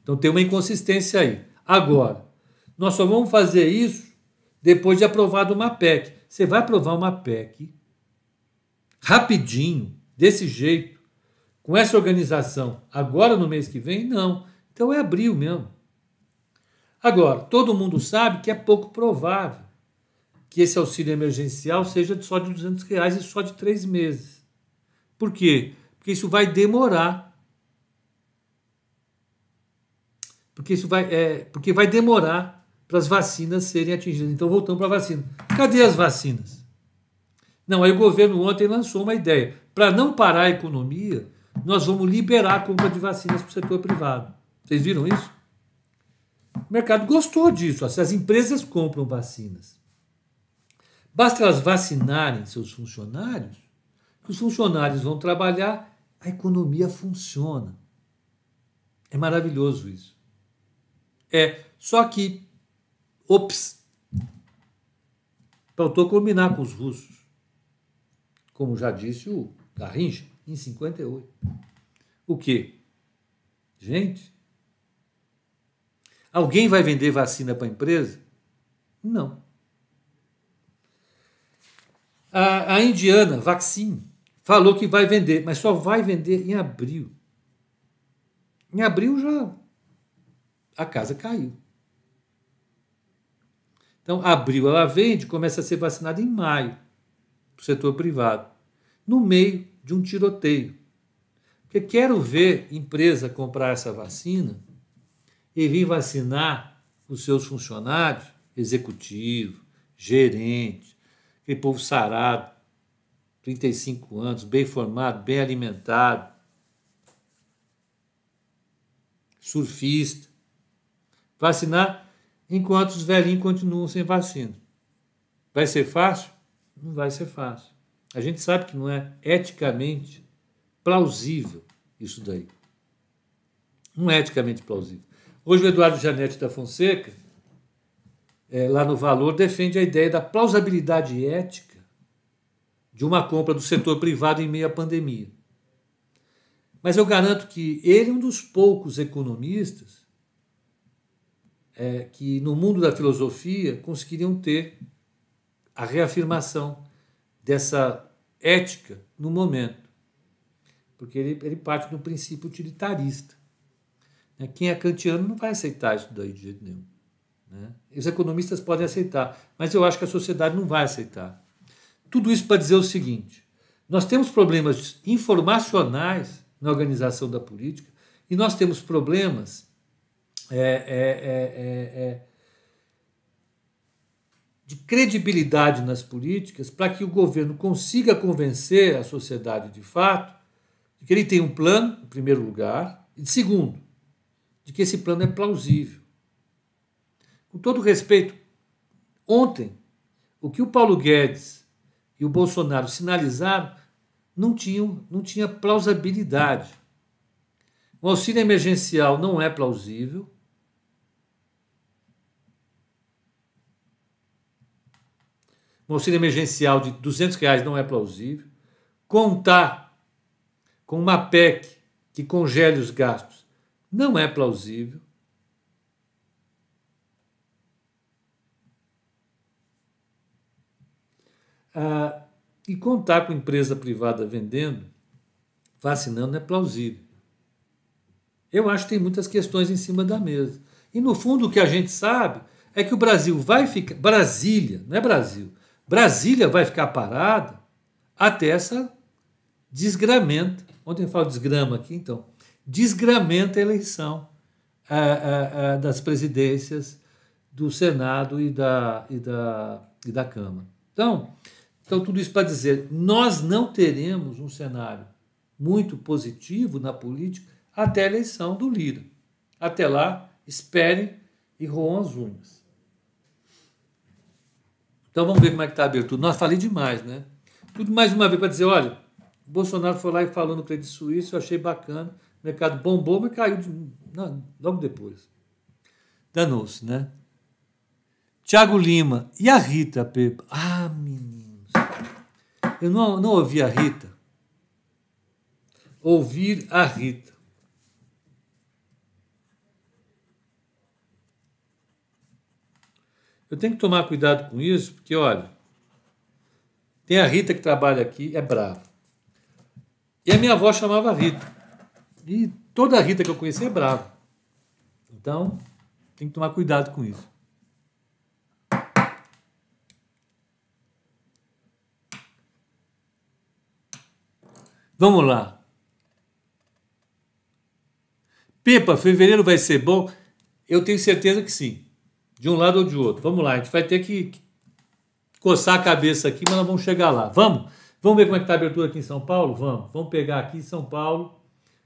Então tem uma inconsistência aí. Agora, nós só vamos fazer isso depois de aprovado uma PEC. Você vai aprovar uma PEC rapidinho, desse jeito, com essa organização, agora no mês que vem? Não. Então é abril mesmo. Agora, todo mundo sabe que é pouco provável que esse auxílio emergencial seja só de 200 reais e só de três meses. Por quê? Porque isso vai demorar. Porque isso vai, é, porque vai demorar para as vacinas serem atingidas. Então voltamos para a vacina. Cadê as vacinas? Não, aí o governo ontem lançou uma ideia. Para não parar a economia, nós vamos liberar a compra de vacinas para o setor privado. Vocês viram isso? O mercado gostou disso. As empresas compram vacinas. Basta elas vacinarem seus funcionários, que os funcionários vão trabalhar, a economia funciona. É maravilhoso isso. É, só que, ops, faltou combinar com os russos. Como já disse o Garrincha, em 58. O quê? Gente, alguém vai vender vacina para a empresa? Não. A, a indiana, Vaccine, falou que vai vender, mas só vai vender em abril. Em abril já a casa caiu. Então, abril ela vende, começa a ser vacinada em maio, para o setor privado no meio de um tiroteio. Porque quero ver empresa comprar essa vacina e vir vacinar os seus funcionários, executivo, gerente, aquele povo sarado, 35 anos, bem formado, bem alimentado, surfista. Vacinar enquanto os velhinhos continuam sem vacina. Vai ser fácil? Não vai ser fácil. A gente sabe que não é eticamente plausível isso daí. Não é eticamente plausível. Hoje o Eduardo Janete da Fonseca, é, lá no Valor, defende a ideia da plausibilidade ética de uma compra do setor privado em meio à pandemia. Mas eu garanto que ele é um dos poucos economistas é, que, no mundo da filosofia, conseguiriam ter a reafirmação dessa ética no momento, porque ele, ele parte do princípio utilitarista. Né? Quem é kantiano não vai aceitar isso daí de jeito nenhum. Né? Os economistas podem aceitar, mas eu acho que a sociedade não vai aceitar. Tudo isso para dizer o seguinte: nós temos problemas informacionais na organização da política e nós temos problemas é, é, é, é, é de credibilidade nas políticas para que o governo consiga convencer a sociedade de fato de que ele tem um plano, em primeiro lugar, e segundo, de que esse plano é plausível. Com todo respeito, ontem o que o Paulo Guedes e o Bolsonaro sinalizaram não tinham não tinha plausibilidade. O auxílio emergencial não é plausível, um auxílio emergencial de 200 reais não é plausível. Contar com uma PEC que congele os gastos não é plausível. Ah, e contar com empresa privada vendendo, vacinando, é plausível. Eu acho que tem muitas questões em cima da mesa. E no fundo o que a gente sabe é que o Brasil vai ficar. Brasília, não é Brasil. Brasília vai ficar parada até essa desgramenta. Ontem eu falo desgrama aqui, então. Desgramenta a eleição a, a, a, das presidências do Senado e da, e da, e da Câmara. Então, então, tudo isso para dizer, nós não teremos um cenário muito positivo na política até a eleição do Lira. Até lá, espere e roam as unhas. Então vamos ver como é que está a abertura. Nós falei demais, né? Tudo mais uma vez para dizer, olha, Bolsonaro foi lá e falou no Credit Suíço, eu achei bacana, o mercado bombou, mas caiu de... Não, logo depois. Danou-se, né? Tiago Lima e a Rita Pepa. Ah, meninos. Eu não, não ouvi a Rita. Ouvir a Rita. Eu tenho que tomar cuidado com isso, porque, olha, tem a Rita que trabalha aqui, é brava. E a minha avó chamava Rita. E toda a Rita que eu conheci é brava. Então, tem que tomar cuidado com isso. Vamos lá. Pepa, fevereiro vai ser bom? Eu tenho certeza que sim de um lado ou de outro. Vamos lá, a gente vai ter que coçar a cabeça aqui, mas nós vamos chegar lá. Vamos? Vamos ver como é que está a abertura aqui em São Paulo? Vamos. Vamos pegar aqui em São Paulo,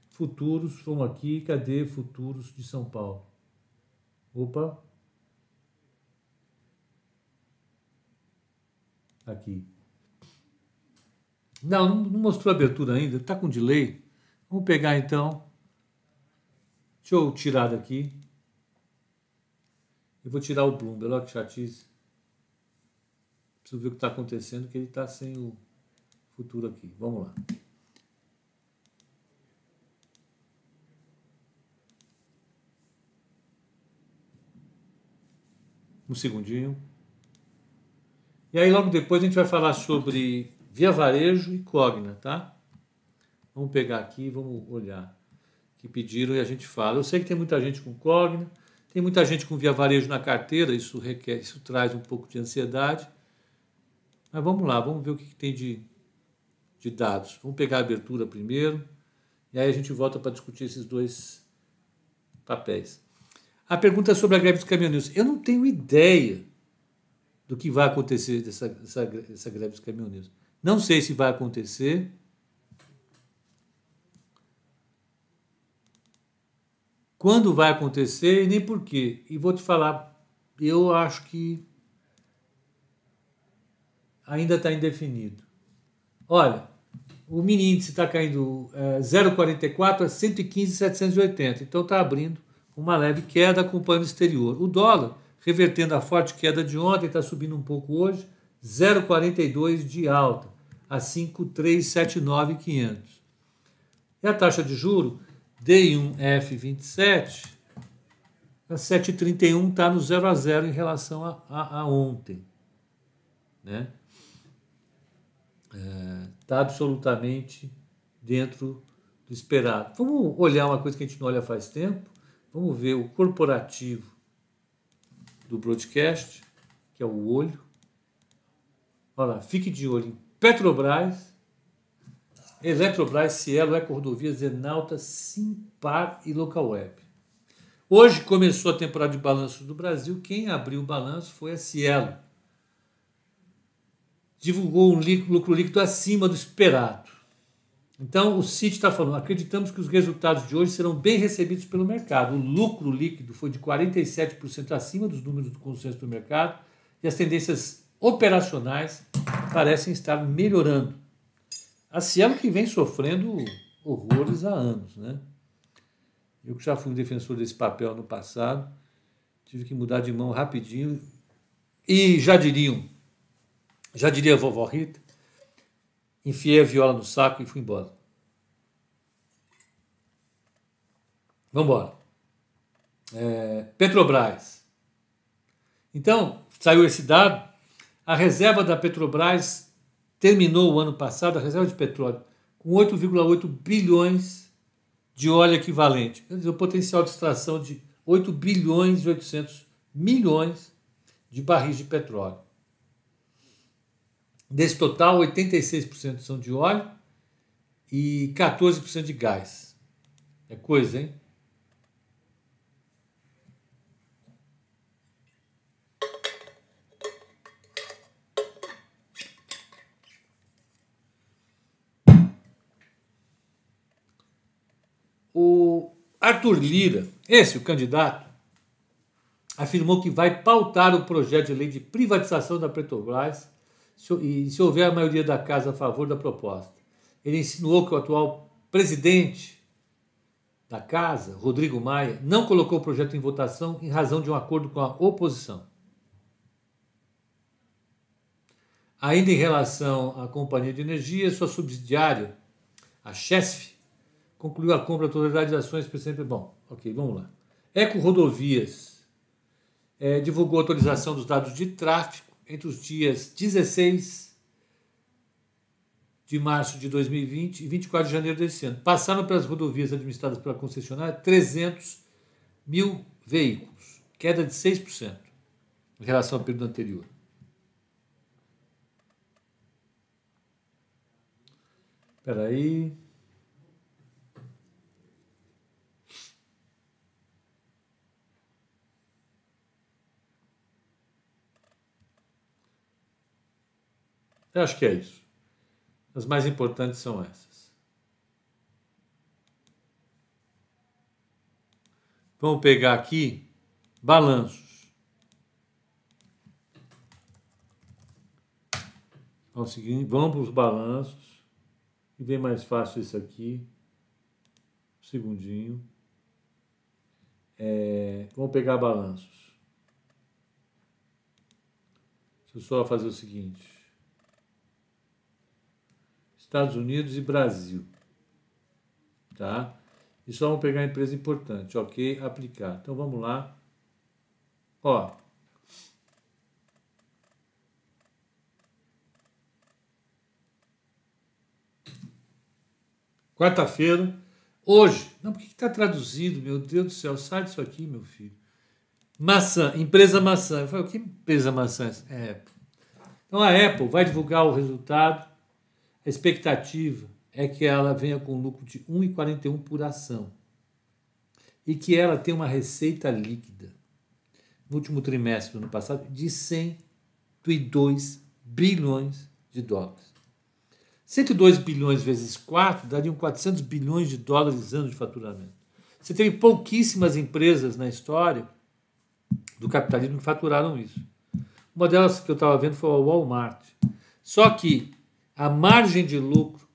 futuros, vamos aqui, cadê futuros de São Paulo? Opa. Aqui. Não, não mostrou a abertura ainda, está com delay. Vamos pegar então. Deixa eu tirar daqui. Eu vou tirar o Bloomberg, olha que chatice. Preciso ver o que está acontecendo, que ele está sem o futuro aqui. Vamos lá. Um segundinho. E aí logo depois a gente vai falar sobre via varejo e Cogna, tá? Vamos pegar aqui, vamos olhar que pediram e a gente fala. Eu sei que tem muita gente com Cogna, tem muita gente com via varejo na carteira, isso requer, isso traz um pouco de ansiedade. Mas vamos lá, vamos ver o que, que tem de, de dados. Vamos pegar a abertura primeiro, e aí a gente volta para discutir esses dois papéis. A pergunta sobre a greve dos caminhoneiros. Eu não tenho ideia do que vai acontecer dessa, dessa, dessa greve dos caminhoneiros. Não sei se vai acontecer, quando vai acontecer e nem por quê. E vou te falar, eu acho que ainda está indefinido. Olha, o mini índice está caindo é, eh, 0,44 a 115,780. Então está abrindo uma leve queda acompanhando o exterior. O dólar, revertendo a forte queda de ontem, está subindo um pouco hoje, 0,42 de alta a 5,379500. E a taxa de juro D1F27, tá a 7,31 está no 0 a 0 em relação a, a, a ontem. Né? Está é, tá absolutamente dentro do esperado. Vamos olhar uma coisa que a gente não olha faz tempo. Vamos ver o corporativo do broadcast, que é o olho. Olha lá, fique de olho em Petrobras, Eletrobras, Cielo, Ecordovias, Enalta, Simpar e Localweb. Hoje começou a temporada de balanço do Brasil. Quem abriu o balanço foi a Cielo. Divulgou um lucro líquido acima do esperado. Então, o CIT está falando: acreditamos que os resultados de hoje serão bem recebidos pelo mercado. O lucro líquido foi de 47% acima dos números do consenso do mercado e as tendências operacionais parecem estar melhorando. A Cielo que vem sofrendo horrores há anos, né? Eu que já fui defensor desse papel no passado, tive que mudar de mão rapidinho e já diriam, já diria a vovó Rita, enfiei a viola no saco e fui embora. Vamos embora. É, Petrobras. Então, saiu esse dado, a reserva da Petrobras terminou o ano passado a reserva de petróleo com 8,8 bilhões de óleo equivalente, quer dizer, o potencial de extração de 8 bilhões e 800 milhões de barris de petróleo. Desse total, 86% são de óleo e 14% de gás. É coisa, hein? Arthur Lira, esse o candidato, afirmou que vai pautar o projeto de lei de privatização da Petrobras se, e se houver a maioria da casa a favor da proposta. Ele insinuou que o atual presidente da casa, Rodrigo Maia, não colocou o projeto em votação em razão de um acordo com a oposição. Ainda em relação à companhia de energia, sua subsidiária, a Chesf, concluiu a compra total de ações para sempre. Bom, ok, vamos lá. Eco Rodovias é, divulgou atualização dos dados de tráfego entre os dias 16 de março de 2020 e 24 de janeiro desse ano. Passaram pelas rodovias administradas pela concessionária 300 mil veículos, queda de 6% em relação ao período anterior. Espera aí. Eu acho que é isso. As mais importantes são essas. Vamos pegar aqui balanços. Vamos, seguir, vamos para os balanços. E vem mais fácil isso aqui. Um segundinho. É, vamos pegar balanços. Deixa eu só fazer o seguinte. Estados Unidos e Brasil. Tá? E só vamos pegar a empresa importante, ok? Aplicar. Então vamos lá. Ó. Quarta-feira, hoje. Não, por que está traduzido? Meu Deus do céu, sai disso aqui, meu filho. Maçã, empresa maçã. Eu falei, que empresa maçã? É Apple. É. Então a Apple vai divulgar o resultado a expectativa é que ela venha com lucro de 1,41 por ação e que ela tenha uma receita líquida no último trimestre do ano passado de 102 bilhões de dólares. 102 bilhões vezes 4 dariam 400 bilhões de dólares ano de faturamento. Você teve pouquíssimas empresas na história do capitalismo que faturaram isso. Uma delas que eu estava vendo foi a Walmart. Só que a margem de lucro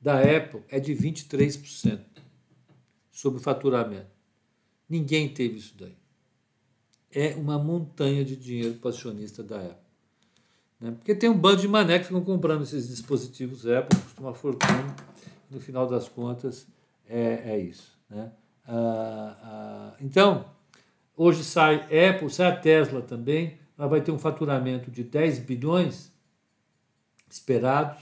da Apple é de 23% sobre o faturamento. Ninguém teve isso daí. É uma montanha de dinheiro para o acionista da Apple. Né? Porque tem um bando de mané que ficam comprando esses dispositivos Apple, custa uma fortuna, no final das contas é, é isso. Né? Ah, ah, então, hoje sai Apple, sai a Tesla também, ela vai ter um faturamento de 10 bilhões esperado,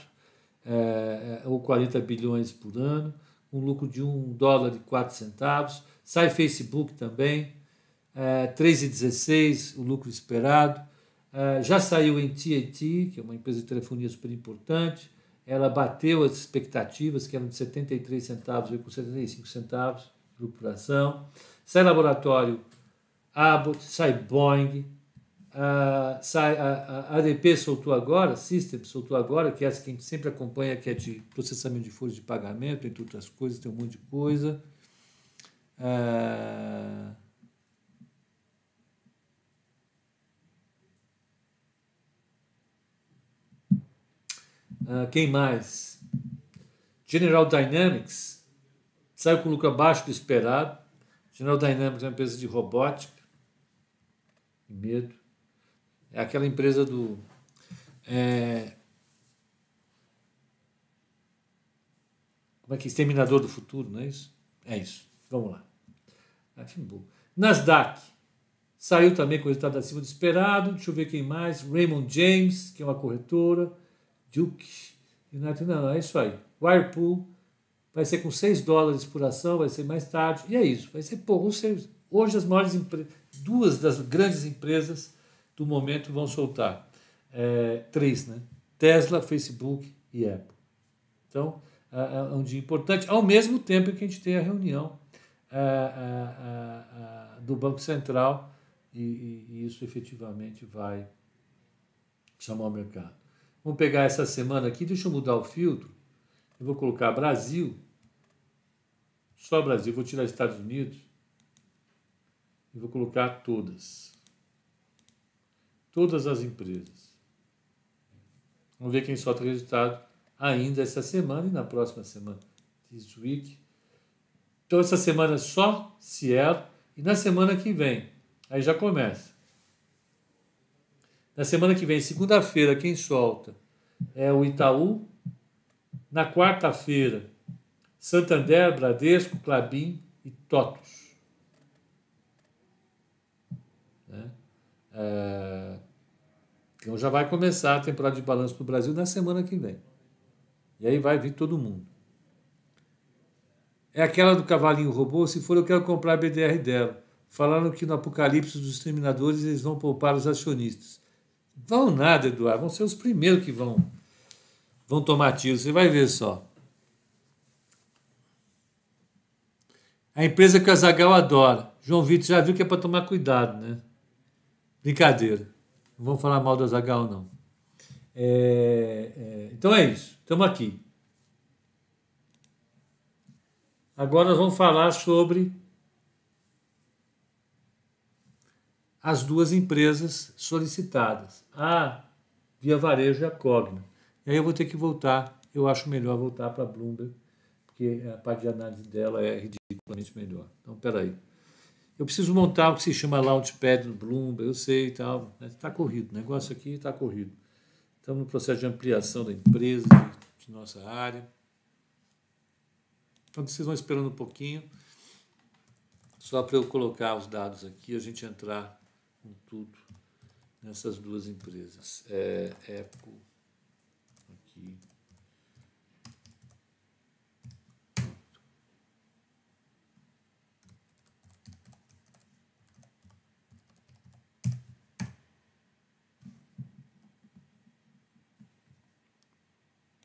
é, é, ou 40 bilhões por ano, um lucro de 1 dólar e 4 centavos. Sai Facebook também, é, 3,16 o lucro esperado. É, já saiu em TAT, que é uma empresa de telefonia super importante, ela bateu as expectativas, que eram de 73 centavos, veio com 75 centavos lucro por ação. Sai laboratório Abbott, sai Boeing, a, a, ADP soltou agora, System soltou agora, que é essa que a gente sempre acompanha, que é de processamento de folhas de pagamento, entre outras coisas, tem um monte de coisa. quem mais? General Dynamics saiu com lucro abaixo do esperado. General Dynamics é uma empresa de robótica. Medo. É aquela empresa do. É, como é que é? Exterminador do Futuro, não é isso? É isso. Vamos lá. É ah, filme bom. Nasdaq. Saiu também com resultado acima do esperado. Deixa eu ver quem mais. Raymond James, que é uma corretora. Duke. Não, não, é isso aí. Wirepool. Vai ser com 6 dólares por ação, vai ser mais tarde. E é isso. Vai ser pouco. Hoje as maiores empresas, duas das grandes empresas do momento vão soltar é, três, né? Tesla, Facebook e Apple. Então, é, é um dia importante, ao mesmo tempo que a gente tem a reunião é, é, do Banco Central e, e, e, isso efetivamente vai chamar o mercado. Vamos pegar essa semana aqui, deixa eu mudar o filtro, eu vou colocar Brasil, só Brasil, vou tirar Estados Unidos e vou colocar todas todas as empresas. Vamos ver quem solta o resultado ainda essa semana e na próxima semana. This week. Então, essa semana é só Cielo e na semana que vem. Aí já começa. Na semana que vem, segunda-feira, quem solta é o Itaú. Na quarta-feira, Santander, Bradesco, Clabin e Totos. Né? É, então já vai começar a temporada de balanço do Brasil na semana que vem. E aí vai vir todo mundo. É aquela do cavalinho robô, se for eu quero comprar a BDR dela. Falaram que no apocalipse dos exterminadores eles vão poupar os acionistas. Vão nada, Eduardo, vão ser os primeiros que vão vão tomar tiro, você vai ver só. A empresa que o Azagal adora. João Vitor já viu que é para tomar cuidado, né? Brincadeira. Não vamos falar mal do Azagal, não. É, é, então é isso. Estamos aqui. Agora nós vamos falar sobre as duas empresas solicitadas, a Via Varejo e a Cogna. E aí eu vou ter que voltar, eu acho melhor voltar para a Bloomberg, porque a parte de análise dela é ridiculamente melhor. Então, peraí. aí. Eu preciso montar o que se chama Launchpad no Bloomberg, eu sei e tal. Está né? corrido, o negócio aqui está corrido. Estamos no processo de ampliação da empresa, de, nossa área. Então vocês vão esperando um pouquinho, só para eu colocar os dados aqui, a gente entrar com tudo nessas duas empresas, é,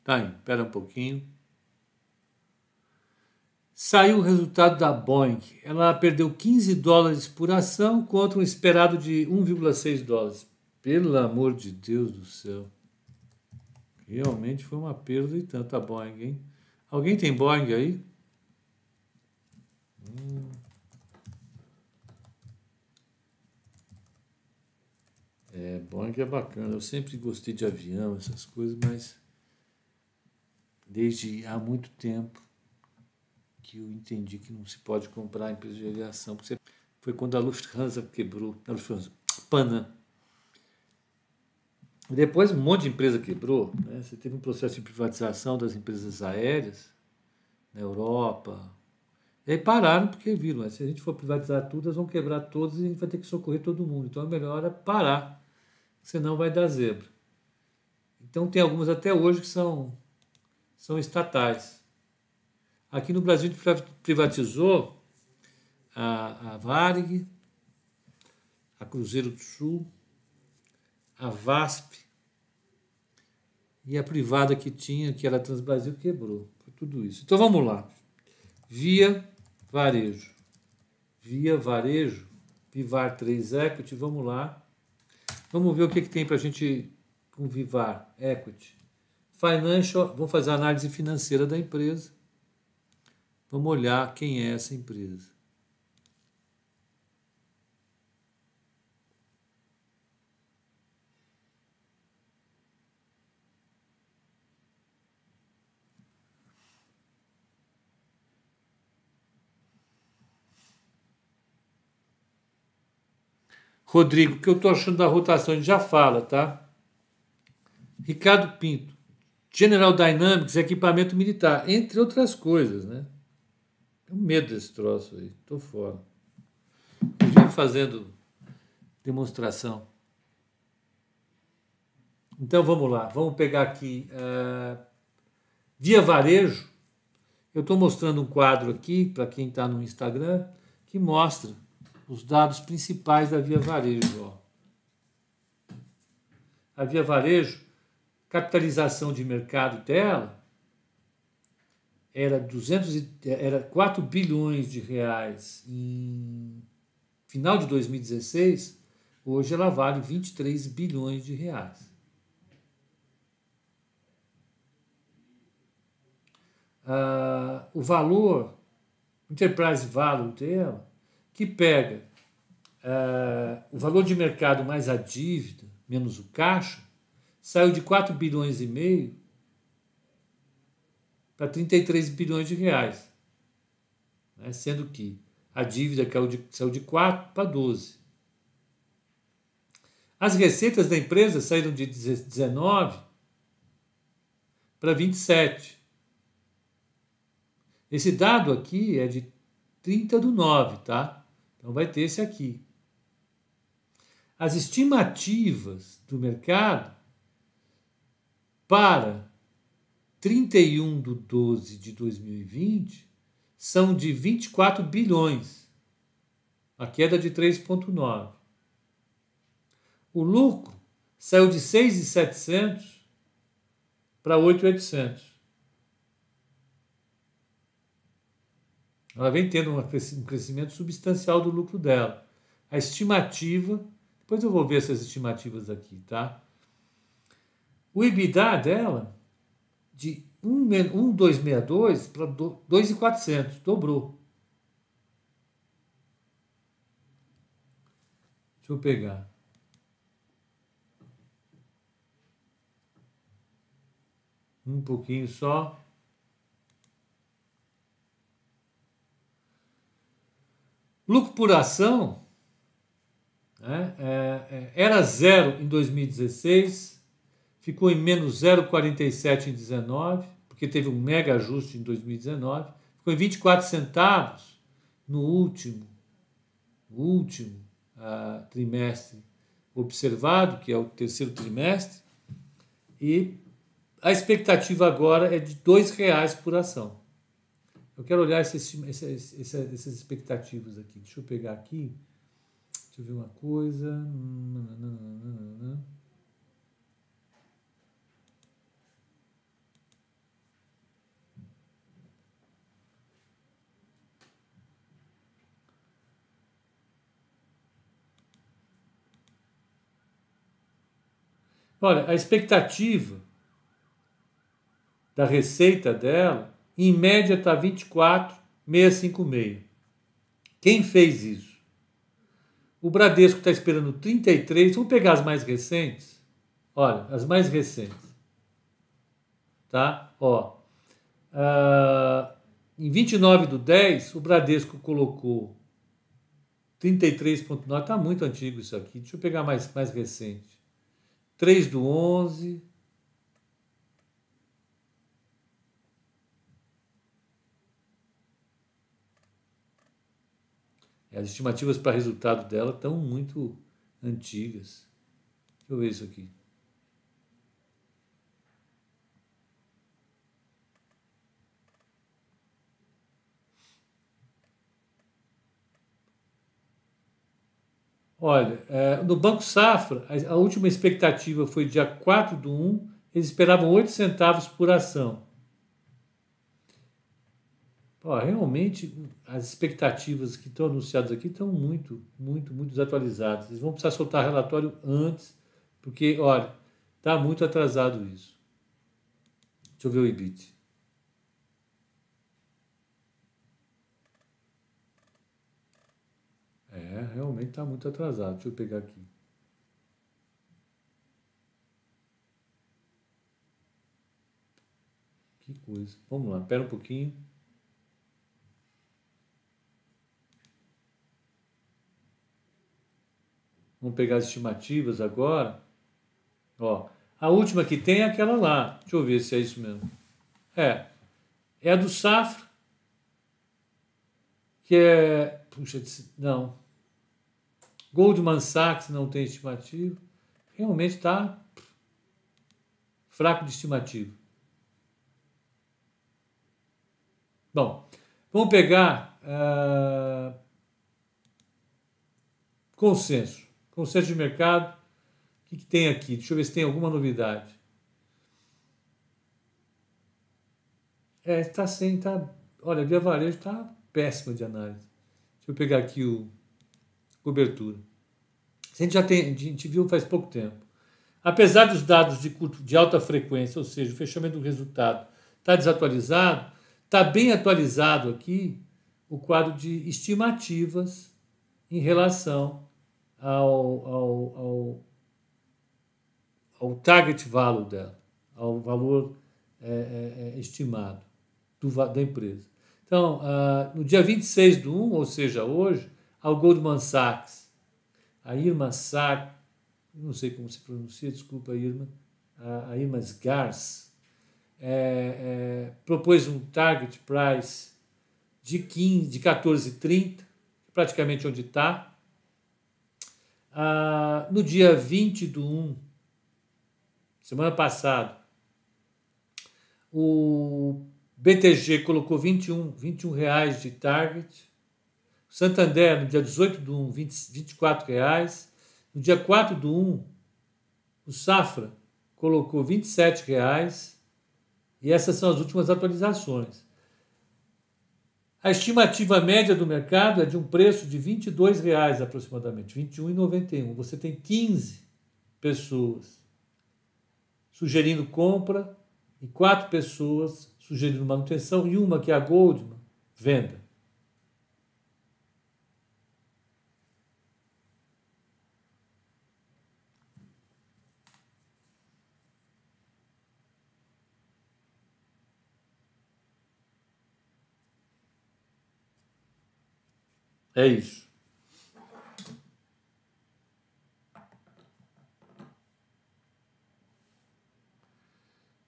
Tá aí, espera um pouquinho. Saiu o resultado da Boeing. Ela perdeu 15 dólares por ação contra um esperado de 1,6 dólares. Pelo amor de Deus do céu. Realmente foi uma perda e tanta Boeing, hein? Alguém tem Boeing aí? Hum. É, Boeing é bacana. Eu sempre gostei de avião, essas coisas, mas desde há muito tempo que eu entendi que não se pode comprar a empresa de aviação. Porque foi quando a Lufthansa quebrou. A Lufthansa, Panam. Depois um monte de empresa quebrou. Né? Você teve um processo de privatização das empresas aéreas na Europa. E aí pararam porque viram, se a gente for privatizar tudo, elas vão quebrar todas e a gente vai ter que socorrer todo mundo. Então é melhor é parar, senão vai dar zebra. Então tem algumas até hoje que são são estatais. Aqui no Brasil a gente privatizou a, a Varg, a Cruzeiro do Sul, a VASP e a privada que tinha, que era Transbrasil, quebrou. tudo isso. Então vamos lá. Via varejo. Via varejo, Vivar 3 Equity, vamos lá. Vamos ver o que, que tem para a gente com Vivar Equity. Financial, vamos fazer a análise financeira da empresa. Vamos olhar quem é essa empresa. Rodrigo, o que eu estou achando da rotação? A gente já fala, tá? Ricardo Pinto. General Dynamics, equipamento militar, entre outras coisas, né? Tenho medo desse troço aí, tô fora. Eu fazendo demonstração. Então vamos lá, vamos pegar aqui uh, via varejo. Eu estou mostrando um quadro aqui para quem está no Instagram que mostra os dados principais da via varejo. Ó. A via varejo capitalização de mercado dela era, 200 e, era 4 bilhões de reais em final de 2016, hoje ela vale 23 bilhões de reais. Ah, o valor, o enterprise value dela, que pega ah, o valor de mercado mais a dívida, menos o caixa, saiu de 4 bilhões e meio para 33 bilhões de reais, né? sendo que a dívida caiu é de, saiu de 4 para 12. As receitas da empresa saíram de 19 para 27. Esse dado aqui é de 30 do 9, tá? Então vai ter esse aqui. As estimativas do mercado para 31 de 12 de 2020 são de 24 bilhões, a queda de 3,9. O lucro saiu de 6,700 para 8,800. Ela vem tendo um crescimento substancial do lucro dela. A estimativa, depois eu vou ver essas estimativas aqui, tá? O EBITDA dela, de 1,262 para 2,400, dobrou. Deixa eu pegar. Um pouquinho só. Lucro por ação né, é, é era zero em 2016, ficou em menos 0,47 em 19, porque teve um mega ajuste em 2019, ficou em 24 centavos no último, último ah, trimestre observado, que é o terceiro trimestre, e a expectativa agora é de R$ reais por ação. Eu quero olhar esses, esses, esses, essas expectativas aqui. Deixa eu pegar aqui. Deixa eu ver uma coisa. não. Hum, hum, hum, Olha, a expectativa da receita dela, em média, está 24,656. Quem fez isso? O Bradesco está esperando 33. Vamos pegar as mais recentes? Olha, as mais recentes. Tá? Ó. Uh, em 29 do 10, o Bradesco colocou 33,9. Está muito antigo isso aqui. Deixa eu pegar mais, mais recente. 3 do 11. É, as estimativas para resultado dela estão muito antigas. Deixa eu ver isso aqui. Olha, é, no Banco Safra, a, a, última expectativa foi dia 4 do 1, eles esperavam 8 centavos por ação. realmente, as expectativas que estão anunciadas aqui estão muito, muito, muito desatualizadas. Eles vão precisar soltar relatório antes, porque, olha, está muito atrasado isso. Deixa eu ver o IBIT. É, realmente está muito atrasado. Deixa eu pegar aqui. Que coisa. Vamos lá, espera um pouquinho. Vamos pegar as estimativas agora. Ó, a última que tem é aquela lá. Deixa eu ver se é isso mesmo. É. É a do Safra, que é. Puxa, não. Goldman Sachs não tem estimativa. Realmente está fraco de estimativa. Bom, vamos pegar uh, consenso. Consenso de mercado. O que, que tem aqui? Deixa eu ver se tem alguma novidade. É, está sem, tá. Olha, via varejo está péssima de análise. Deixa eu pegar aqui o cobertura. A gente já tem, a gente viu faz pouco tempo. Apesar dos dados de, curto, de alta frequência, ou seja, o fechamento do resultado está desatualizado, está bem atualizado aqui o quadro de estimativas em relação ao, ao, ao, ao target value dela, ao valor é, é, é estimado do, da empresa. Então, ah, no dia 26 do 1, ou seja, hoje, ao Goldman Sachs, a Irma Sachs, não sei como se pronuncia, desculpa, Irma, a, Irma Sgars, é, é, propôs um target price de de 14,30, praticamente onde está. Ah, no dia 20 do 1, semana passada, o BTG colocou 21, 21 reais de target Santander, no dia 18 de 1, 20, 24 reais. No dia 4 de 1, o Safra colocou 27 reais. E essas são as últimas atualizações. A estimativa média do mercado é de um preço de R$ 22,00 aproximadamente, 21,91. Você tem 15 pessoas sugerindo compra e quatro pessoas sugerindo manutenção e uma que é a Goldman, venda. É isso.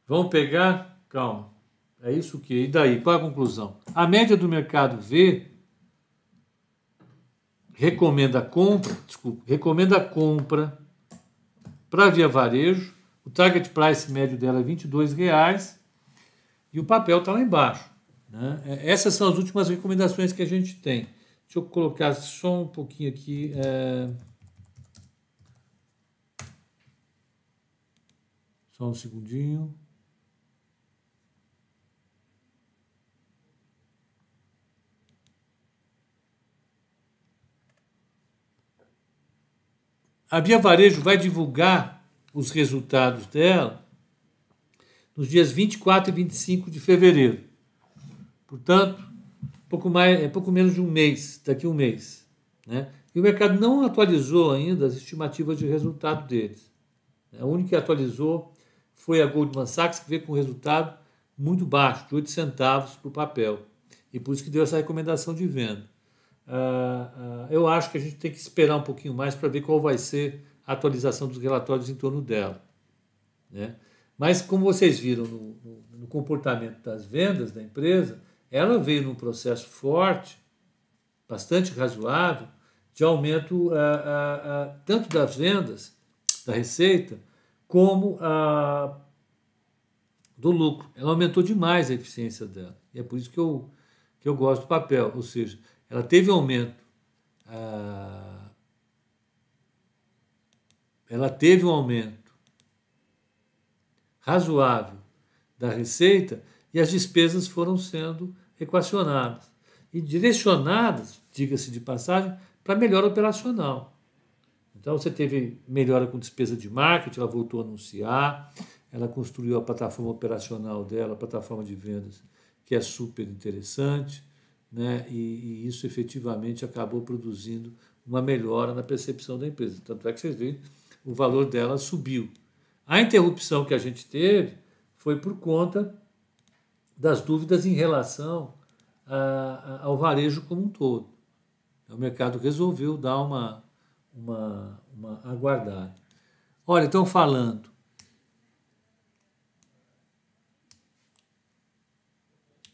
Vão pegar? Calma. É isso que. E daí? Qual é a conclusão? A média do mercado V recomenda compra, desculpa, recomenda compra para via varejo. O target price médio dela é R$ reais e o papel está lá embaixo. Né? É, essas são as últimas recomendações que a gente tem. Deixa eu colocar só um pouquinho aqui. É... Só um segundinho. A Via Varejo vai divulgar os resultados dela nos dias 24 e 25 de fevereiro. Portanto, pouco mais, é pouco menos de um mês, daqui a um mês, né? E o mercado não atualizou ainda as estimativas de resultado deles. A única que atualizou foi a Goldman Sachs, que veio com um resultado muito baixo, de 8 centavos por papel. E por isso que deu essa recomendação de venda. Uh, uh, eu acho que a gente tem que esperar um pouquinho mais para ver qual vai ser a atualização dos relatórios em torno dela. Né? Mas, como vocês viram no, no, no comportamento das vendas da empresa, ela veio num processo forte, bastante razoável, de aumento ah, ah, ah, tanto das vendas, da receita, como do lucro. Ela aumentou demais a eficiência dela. E é por isso que eu, que eu gosto do papel. Ou seja, ela teve aumento. ela teve um aumento razoável da receita e as despesas foram sendo equacionadas e direcionadas, diga-se de passagem, para melhora operacional. Então você teve melhora com despesa de marketing, ela voltou a anunciar, ela construiu a plataforma operacional dela, a plataforma de vendas, que é super interessante, né? e, e isso efetivamente acabou produzindo uma melhora na percepção da empresa. Tanto é que vocês veem, o valor dela subiu. A interrupção que a gente teve foi por conta das dúvidas em relação a, a, ao varejo como um todo. O mercado resolveu dar uma, uma, uma aguardada. Olha, estão falando.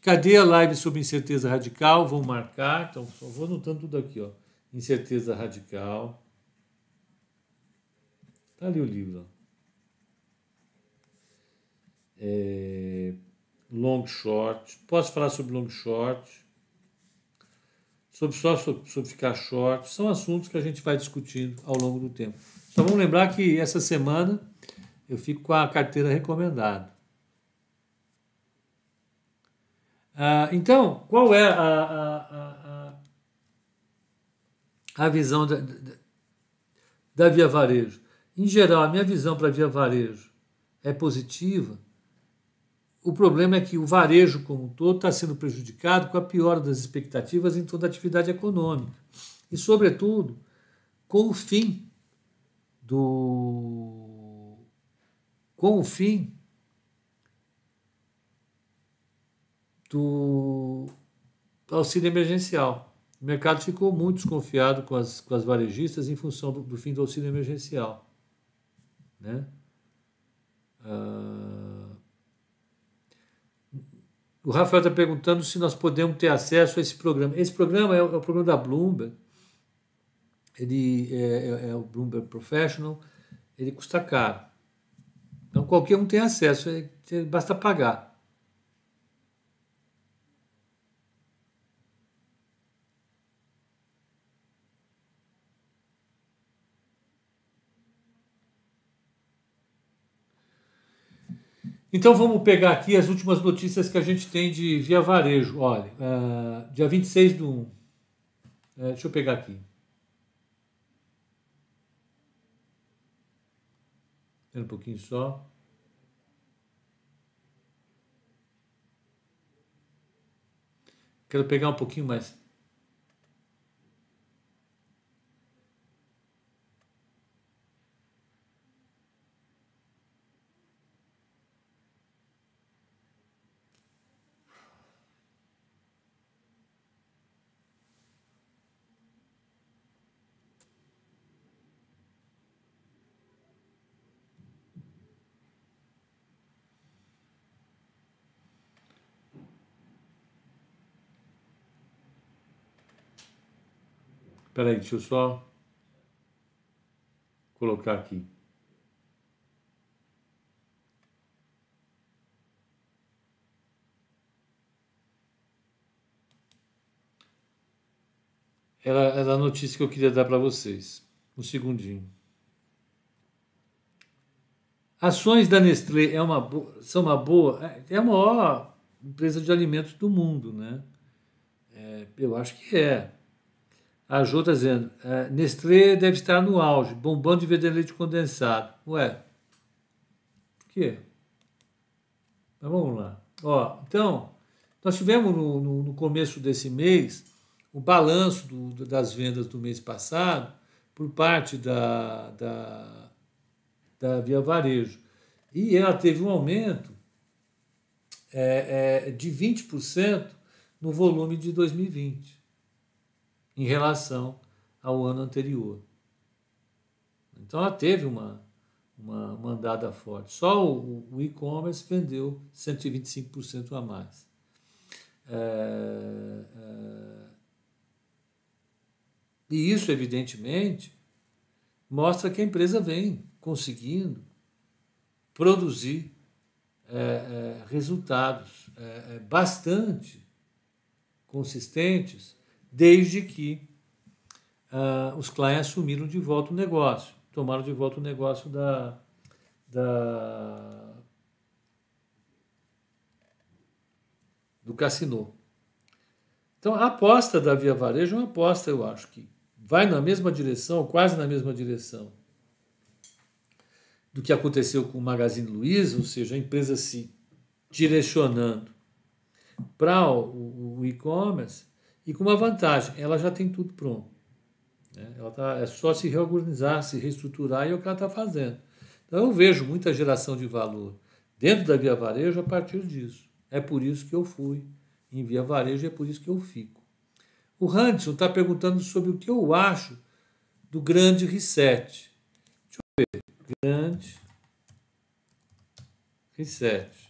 Cadê a live sobre incerteza radical? Vou marcar. Então, só vou anotando tudo aqui, ó. Incerteza radical. Tá ali o livro, ó. É, long short. Posso falar sobre long short, sobre só sobre, sobre ficar short. São assuntos que a gente vai discutindo ao longo do tempo. Só vamos lembrar que essa semana eu fico com a carteira recomendada. Ah, então, qual é a, a, a, a visão da, da, da Via Varejo? Em geral, a minha visão para a Via Varejo é positiva o problema é que o varejo como um todo está sendo prejudicado com a piora das expectativas em toda a atividade econômica. E, sobretudo, com o fim do. com o fim do auxílio emergencial. O mercado ficou muito desconfiado com as, com as varejistas em função do, do fim do auxílio emergencial. Né? Ah, o Rafael está perguntando se nós podemos ter acesso a esse programa. Esse programa é o, é o programa da Bloomberg. Ele é, é, é o Bloomberg Professional. Ele custa caro. Então qualquer um tem acesso, é, é, basta pagar. Então vamos pegar aqui as últimas notícias que a gente tem de via varejo. Olha, uh, dia 26 do Uh, deixa eu pegar aqui. Espera um pouquinho só. Quero pegar um pouquinho mais Peraí, deixa eu só colocar aqui. Era, era é a notícia que eu queria dar para vocês. Um segundinho. Ações da Nestlé é uma são uma boa, é, é a maior empresa de alimentos do mundo, né? É, eu acho que é. A Jô está dizendo, é, Nestlé deve estar no auge, bombando de vender leite condensado. Ué, por quê? Mas vamos lá. Ó, então, nós tivemos no, no, no começo desse mês o balanço do, das vendas do mês passado por parte da, da, da Via Varejo. E ela teve um aumento é, é, de 20% no volume de 2020 em relação ao ano anterior. Então ela teve uma, uma, mandada forte. Só o, o e-commerce vendeu 125% a mais. É, é, e isso, evidentemente, mostra que a empresa vem conseguindo produzir é, é resultados é, é, bastante consistentes desde que uh, os clientes assumiram de volta o negócio, tomaram de volta o negócio da, da do Cassino. Então, a aposta da Via Varejo é uma aposta, eu acho, que vai na mesma direção, quase na mesma direção do que aconteceu com o Magazine Luiza, ou seja, a empresa se direcionando para o, o, o e-commerce, e com uma vantagem, ela já tem tudo pronto. Né? Ela tá, é só se reorganizar, se reestruturar e é o que ela está fazendo. Então eu vejo muita geração de valor dentro da Via Varejo a partir disso. É por isso que eu fui em Via Varejo e é por isso que eu fico. O Hanson está perguntando sobre o que eu acho do grande reset. Deixa eu ver. Grande reset.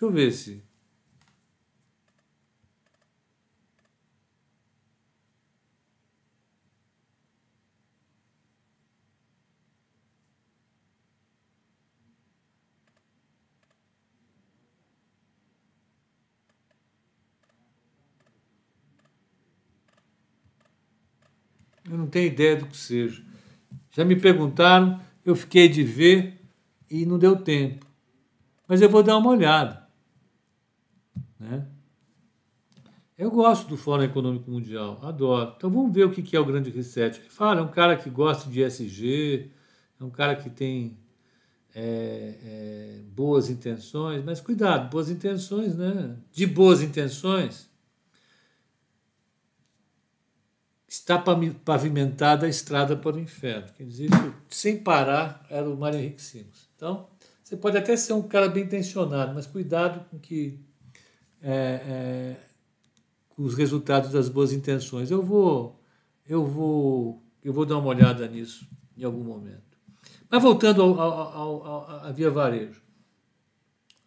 Deixa eu ver se. Eu não tenho ideia do que seja. Já me perguntaram, eu fiquei de ver e não deu tempo. Mas eu vou dar uma olhada. Né? Eu gosto do Fórum Econômico Mundial, adoro. Então vamos ver o que é o Grande Reset. Ele fala, é um cara que gosta de SG, é um cara que tem é, é, boas intenções, mas cuidado, boas intenções, né? De boas intenções está pavimentada a estrada para o inferno. Quer dizer, isso, sem parar, era o Mário Henrique Simos. Então, você pode até ser um cara bem intencionado, mas cuidado com que é, é, os resultados das boas intenções. Eu vou, eu vou, eu vou dar uma olhada nisso em algum momento. Mas voltando ao, ao, ao, à via varejo,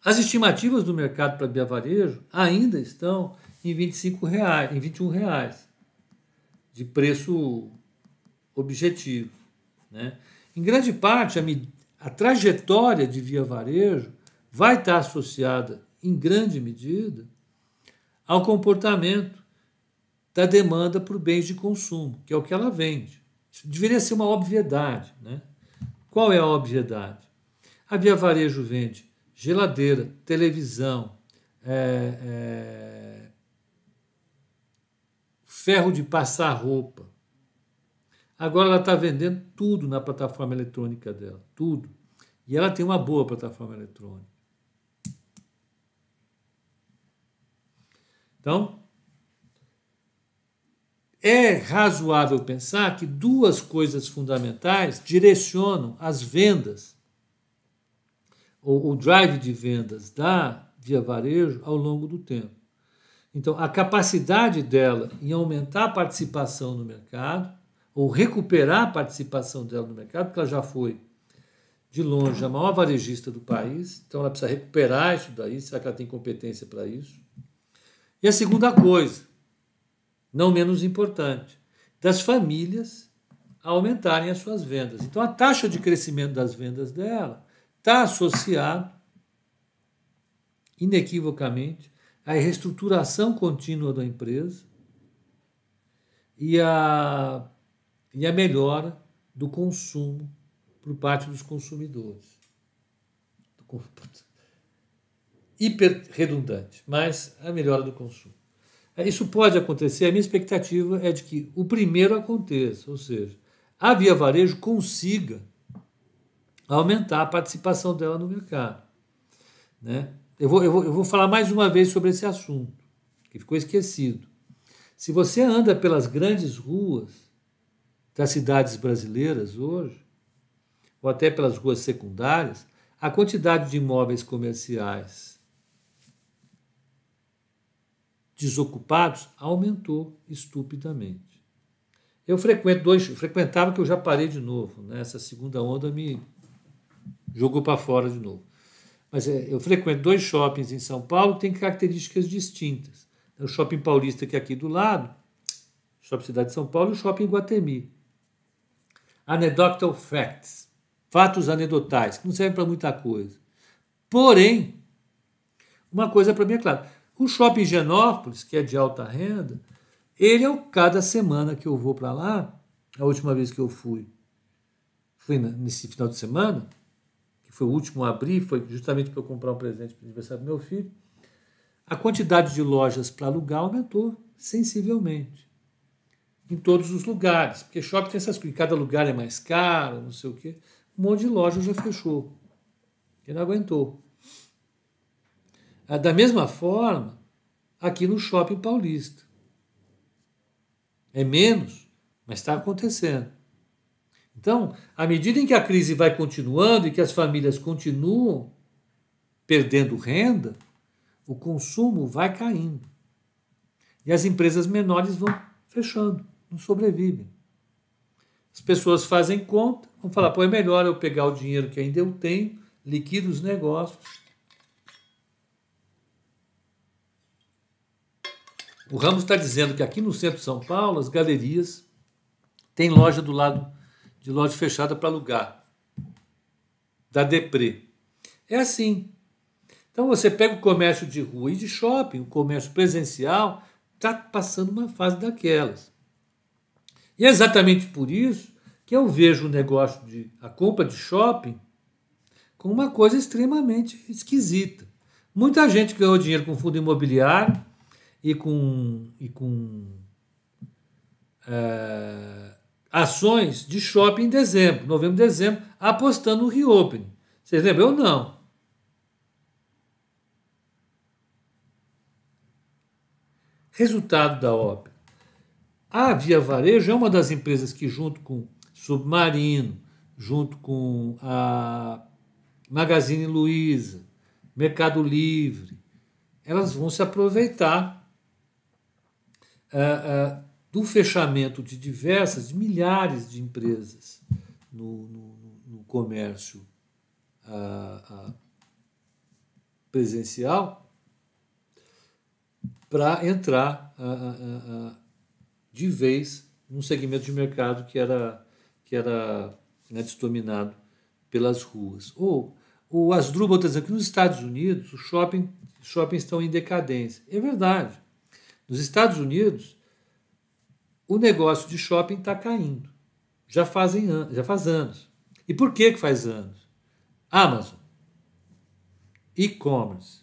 as estimativas do mercado para via varejo ainda estão em 25 reais, em 21 reais de preço objetivo, né? Em grande parte a, a trajetória de via varejo vai estar associada em grande medida, ao comportamento da demanda por bens de consumo, que é o que ela vende. Isso deveria ser uma obviedade. Né? Qual é a obviedade? A Via Varejo vende geladeira, televisão, é, é, ferro de passar roupa. Agora ela está vendendo tudo na plataforma eletrônica dela, tudo. E ela tem uma boa plataforma eletrônica. Então, é razoável pensar que duas coisas fundamentais direcionam as vendas, ou o drive de vendas da Via Varejo ao longo do tempo. Então, a capacidade dela em aumentar a participação no mercado, ou recuperar a participação dela no mercado, porque ela já foi de longe a maior varejista do país, então ela precisa recuperar isso daí, será que ela tem competência para isso? E a segunda coisa, não menos importante, das famílias aumentarem as suas vendas. Então, a taxa de crescimento das vendas dela está associada, inequivocamente, à reestruturação contínua da empresa e à, e à melhora do consumo por parte dos consumidores. Do, hiper redundante, mas a melhora do consumo. É, isso pode acontecer, a minha expectativa é de que o primeiro aconteça, ou seja, a Via Varejo consiga aumentar a participação dela no mercado. Né? Eu, vou, eu, vou, eu vou falar mais uma vez sobre esse assunto, que ficou esquecido. Se você anda pelas grandes ruas das cidades brasileiras hoje, ou até pelas ruas secundárias, a quantidade de imóveis comerciais desocupados aumentou estupidamente. Eu frequento dois, frequentava que eu já parei de novo, né? essa segunda onda me jogou para fora de novo. Mas é, eu frequento dois shoppings em São Paulo que têm características distintas. O shopping paulista que é aqui do lado, shopping Cidade de São Paulo e o shopping Guatemi. Anecdotal facts, fatos anedotais, que não servem para muita coisa. Porém, uma coisa para mim é clara o shopping Genópolis, que é de alta renda, ele é o cada semana que eu vou para lá, a última vez que eu fui, fui nesse final de semana, que foi o último a abrir, foi justamente para eu comprar um presente para o aniversário do meu filho, a quantidade de lojas para alugar aumentou sensivelmente em todos os lugares, porque shopping tem essas coisas, cada lugar é mais caro, não sei o quê. Um monte de loja já fechou, porque não aguentou. Ah, da mesma forma, aqui no shopping paulista. É menos, mas está acontecendo. Então, à medida em que a crise vai continuando e que as famílias continuam perdendo renda, o consumo vai caindo. E as empresas menores vão fechando, não sobrevivem. As pessoas fazem conta, vão falar: pô, é melhor eu pegar o dinheiro que ainda eu tenho, liquido os negócios O Ramos está dizendo que aqui no centro de São Paulo, as galerias têm loja do lado de loja fechada para alugar, da Depre. É assim. Então você pega o comércio de rua e de shopping, o comércio presencial, está passando uma fase daquelas. E é exatamente por isso que eu vejo o negócio de a compra de shopping como uma coisa extremamente esquisita. Muita gente ganhou dinheiro com fundo imobiliário, e com, e com uh, ações de shopping em dezembro, novembro, dezembro, apostando no reopening. Vocês lembram? Eu não. Resultado da obra. A Via Varejo é uma das empresas que, junto com Submarino, junto com a Magazine Luiza, Mercado Livre, elas vão se aproveitar ah, ah, do fechamento de diversas, de milhares de empresas no, no, no comércio ah, presencial para entrar de vez num segmento de mercado que era, que era né, dominado pelas ruas. Ou o Asdrubal está dizendo que nos Estados Unidos os shopping, shoppings estão em decadência. É verdade. Nos Estados Unidos, o negócio de shopping está caindo. Já, fazem já faz anos. E por que, que faz anos? Amazon, e-commerce.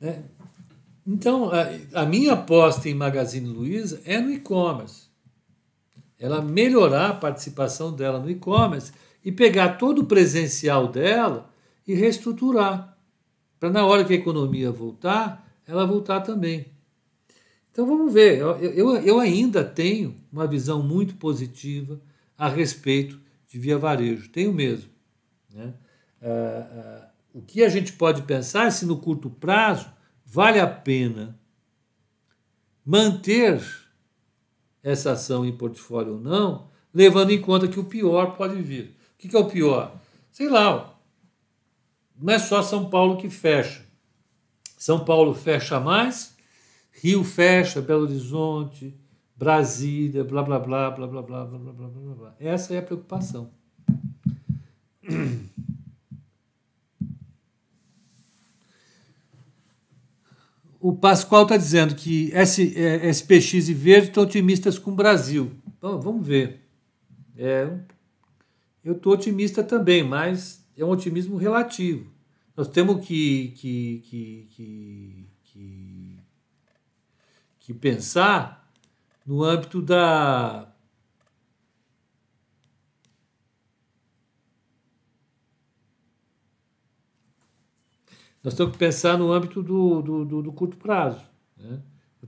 Né? Então, a, a, minha aposta em Magazine Luiza é no e-commerce. Ela melhorar a participação dela no e-commerce e pegar todo o presencial dela e reestruturar. Para na hora que a economia voltar, ela voltar também. Então vamos ver. Eu, eu, eu, ainda tenho uma visão muito positiva a respeito de via varejo. Tenho mesmo. Né? Ah, ah, o que a gente pode pensar é se no curto prazo vale a pena manter essa ação em portfólio ou não, levando em conta que o pior pode vir. O que, que é o pior? Sei lá, não é só São Paulo que fecha. São Paulo fecha mais, Rio fecha, Belo Horizonte, Brasília, blá blá blá blá blá blá blá blá blá blá. Essa é a preocupação. O Pascoal está dizendo que SPX e Verde estão otimistas com o Brasil. Bom, vamos ver. É, eu estou otimista também, mas é um otimismo relativo. Nós temos que, que, que, que, que, que pensar no âmbito da nós temos que pensar no âmbito do, do, do, do curto prazo. Né?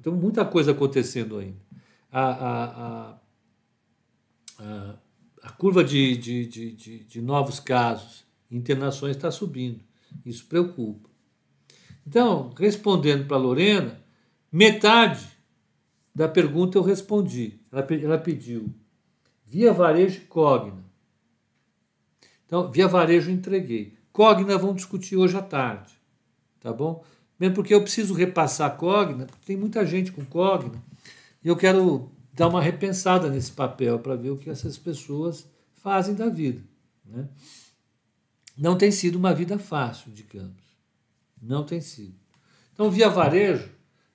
muita coisa acontecendo ainda. A, a, a, a curva de, de, de, de, novos casos internações está subindo. Isso preocupa. Então, respondendo para Lorena, metade da pergunta eu respondi. Ela, ela pediu via varejo e Cogna. Então, via varejo eu entreguei. Cogna vamos discutir hoje à tarde, tá bom? Mesmo porque eu preciso repassar Cogna, porque tem muita gente com Cogna, e eu quero dar uma repensada nesse papel para ver o que essas pessoas fazem da vida, né? Não tem sido uma vida fácil de Campos. Não tem sido. Então, via varejo,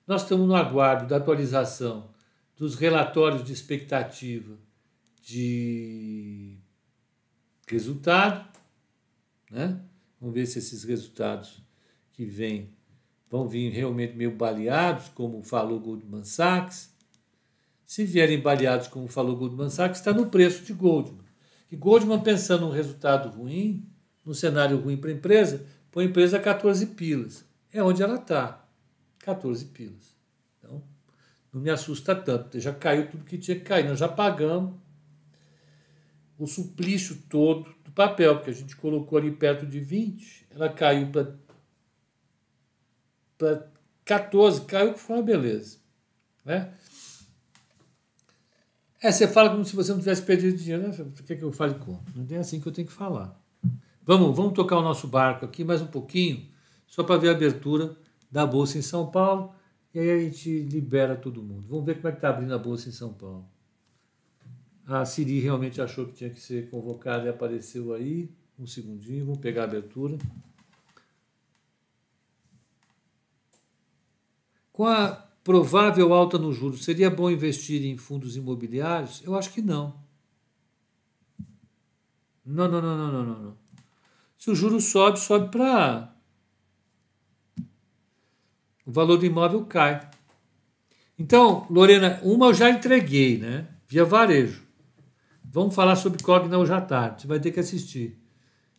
nós estamos no aguardo da atualização dos relatórios de expectativa de resultado. Né? Vamos ver se esses resultados que vêm vão vir realmente meio baleados, como falou Goldman Sachs. Se vierem baleados, como falou Goldman Sachs, está no preço de Goldman. E Goldman, pensando um resultado ruim, num cenário ruim para a empresa, põe a empresa 14 pilas. É onde ela está, 14 pilas. Então, não me assusta tanto, já caiu tudo que tinha que cair, nós já pagamos o suplício todo do papel, porque a gente colocou ali perto de 20, ela caiu para 14, caiu que foi uma beleza. Né? É, você fala como se você não tivesse perdido dinheiro. Né? Por que, que eu falo como? Não é assim que eu tenho que falar. Vamos, vamos tocar o nosso barco aqui mais um pouquinho, só para ver a abertura da bolsa em São Paulo. E aí a gente libera todo mundo. Vamos ver como é que está abrindo a bolsa em São Paulo. A Siri realmente achou que tinha que ser convocada e apareceu aí. Um segundinho, vamos pegar a abertura. Com a provável alta no juros, seria bom investir em fundos imobiliários? Eu acho que não. Não, não, não, não, não, não. não. Se o juro sobe, sobe para. O valor do imóvel cai. Então, Lorena, uma eu já entreguei, né? Via varejo. Vamos falar sobre Cogna hoje à tarde. Você vai ter que assistir.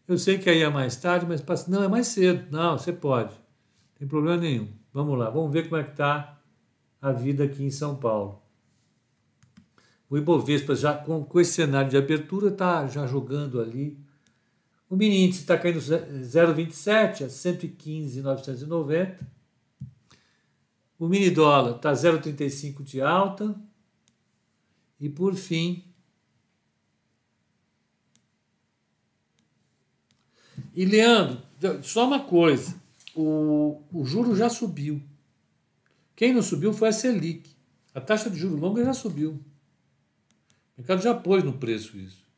Eu sei que aí é mais tarde, mas passa... não, é mais cedo. Não, você pode. Não tem problema nenhum. Vamos lá, vamos ver como é que está a vida aqui em São Paulo. O Ibovespa já com, com esse cenário de abertura está já jogando ali o mini índice está caindo 0,27 a 115,990. O mini dólar está 0,35 de alta. E por fim, E Leandro, só uma coisa: o, o juro já subiu. Quem não subiu foi a Selic. A taxa de juro longa já subiu. O mercado já pôs no preço isso.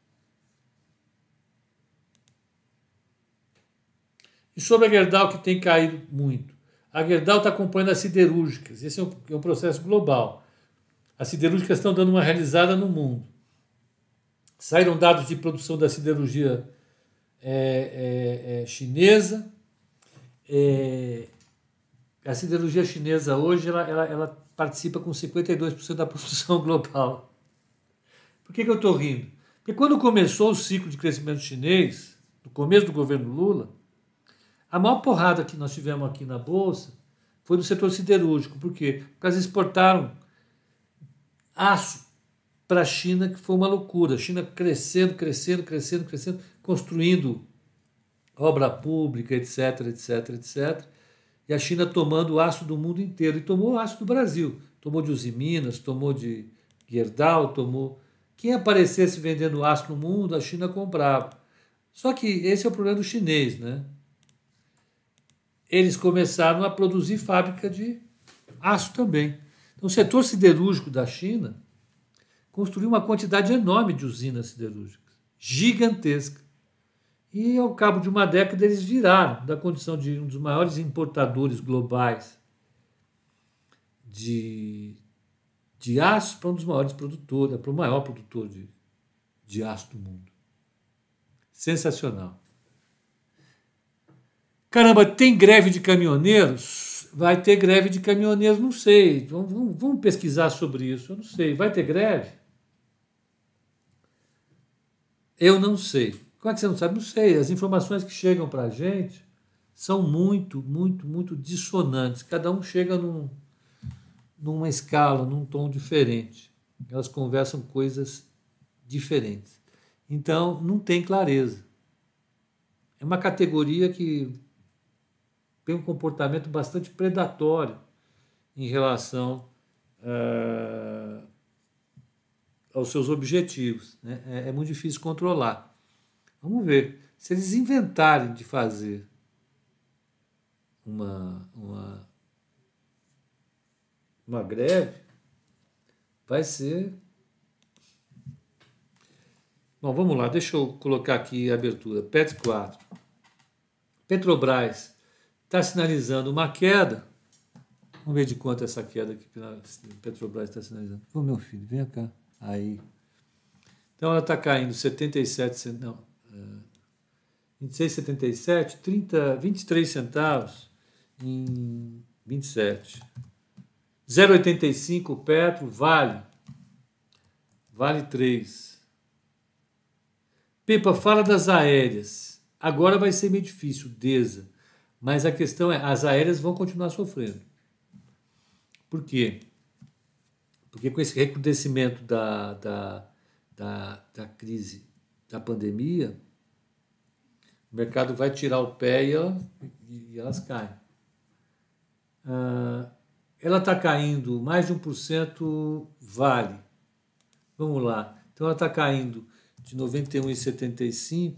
E sobre a Gerdau, que tem caído muito. A Gerdau está acompanhando as siderúrgicas. Esse é um, é um processo global. As siderúrgicas estão dando uma realizada no mundo. Saíram dados de produção da siderurgia é, é, é chinesa. É, a siderurgia chinesa hoje ela, ela, ela participa com 52% da produção global. Por que, que eu estou rindo? Porque quando começou o ciclo de crescimento chinês, no começo do governo Lula, a maior porrada que nós tivemos aqui na Bolsa foi no setor siderúrgico. Por quê? Porque elas exportaram aço para a China, que foi uma loucura. A China crescendo, crescendo, crescendo, crescendo, construindo obra pública, etc, etc, etc. E a China tomando o aço do mundo inteiro. E tomou o aço do Brasil. Tomou de Usiminas, tomou de Gerdau, tomou... Quem aparecesse vendendo aço no mundo, a China comprava. Só que esse é o problema do chinês, né? eles começaram a produzir fábrica de aço também. Então, o setor siderúrgico da China construiu uma quantidade enorme de usinas siderúrgicas, gigantesca. E, ao cabo de uma década, eles viraram da condição de um dos maiores importadores globais de, de aço para um dos maiores produtores, para o maior produtor de, de aço do mundo. Sensacional. Caramba, tem greve de caminhoneiros? Vai ter greve de caminhoneiros, não sei. Vamos, vamos pesquisar sobre isso, eu não sei. Vai ter greve? Eu não sei. Como é que você não sabe? Não sei. As informações que chegam para a gente são muito, muito, muito dissonantes. Cada um chega num, numa escala, num tom diferente. Elas conversam coisas diferentes. Então, não tem clareza. É uma categoria que tem um comportamento bastante predatório em relação uh, aos seus objetivos. Né? É, é muito difícil controlar. Vamos ver. Se eles inventarem de fazer uma, uma, uma greve, vai ser. Bom, vamos lá, deixa eu colocar aqui a abertura. PET 4. Petrobras está sinalizando uma queda. Vamos ver de quanto é essa queda que Petrobras está sinalizando. Ô, meu filho, vem cá. Aí. Então, ela está caindo 77, não, é, 26,77, 30, 23 centavos em 27. 0,85 Petro, vale. Vale 3. Pepa, fala das aéreas. Agora vai ser meio difícil. Deza. Mas a questão é, as aéreas vão continuar sofrendo. Por quê? Porque com esse recrudescimento da, da, da, da crise da pandemia, o mercado vai tirar o pé e, ela, e elas caem. Ah, ela está caindo mais de 1% vale. Vamos lá. Então ela está caindo de 91,75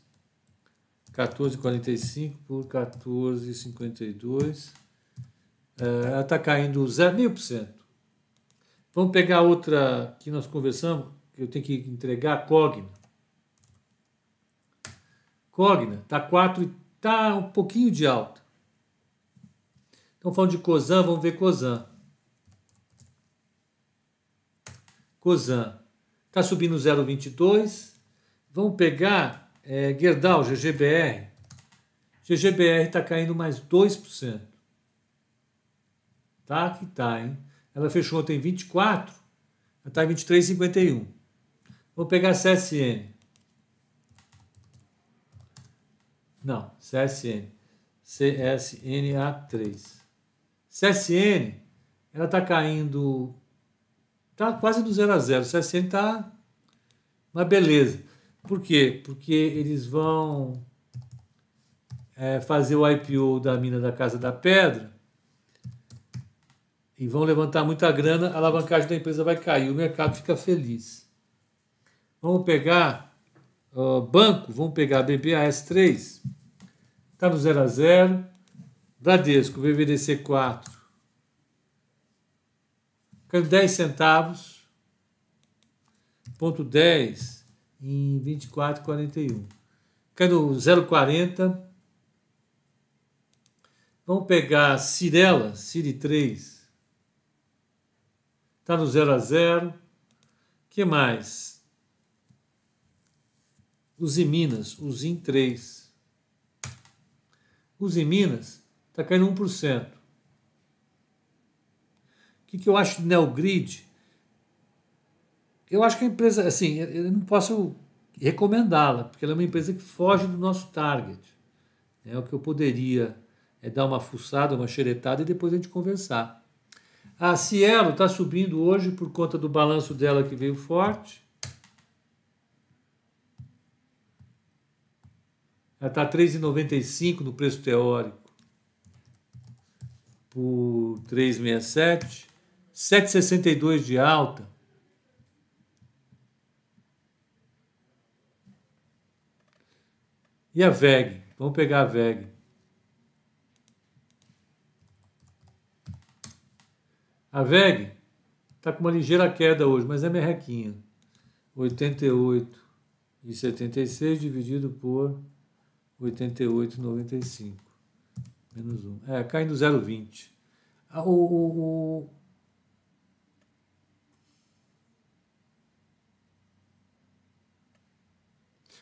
14,45 por 14,52. É, ela está caindo 0,5%. Vamos pegar outra que nós conversamos, que eu tenho que entregar, a Cogna. Cogna está 4, está um pouquinho de alta. Então falando de Cosan, vamos ver Cosan. Cosan está subindo 0,22. Vamos pegar é, Gerdau, GGBR. GGBR está caindo mais 2%. Tá que tá, hein? Ela fechou ontem 24, ela está em 23,51. Vou pegar CSN. Não, CSN. CSNA3. CSN, ela está caindo. Está quase do 0 a 0. CSN está uma beleza. Por quê? Porque eles vão é, fazer o IPO da mina da Casa da Pedra e vão levantar muita grana, a alavancagem da empresa vai cair, o mercado fica feliz. Vamos pegar uh, banco, vamos pegar BBAS3, está no 0 a 0, Bradesco, BVDC4, caiu 10 centavos, ponto 10, em 24,41. Cadu, 0,40. Vamos pegar Cirela, Siri 3. Está no 0 a 0. que mais? Uzi Minas, os em 3. Uzi Minas está caindo 1%. O que, que eu acho de Neogrid? Eu acho que a empresa, assim, eu não posso recomendá-la, porque ela é uma empresa que foge do nosso target. É o que eu poderia é dar uma fuçada, uma xeretada e depois a gente conversar. A Cielo está subindo hoje por conta do balanço dela que veio forte. Ela está 3,95 no preço teórico por 3,67. 7,62 de alta. E a VEG? Vamos pegar a VEG. A VEG está com uma ligeira queda hoje, mas é merrequinha. 88 e dividido por 88,95. Menos 1. É, caindo 0,20. Ah, o, o,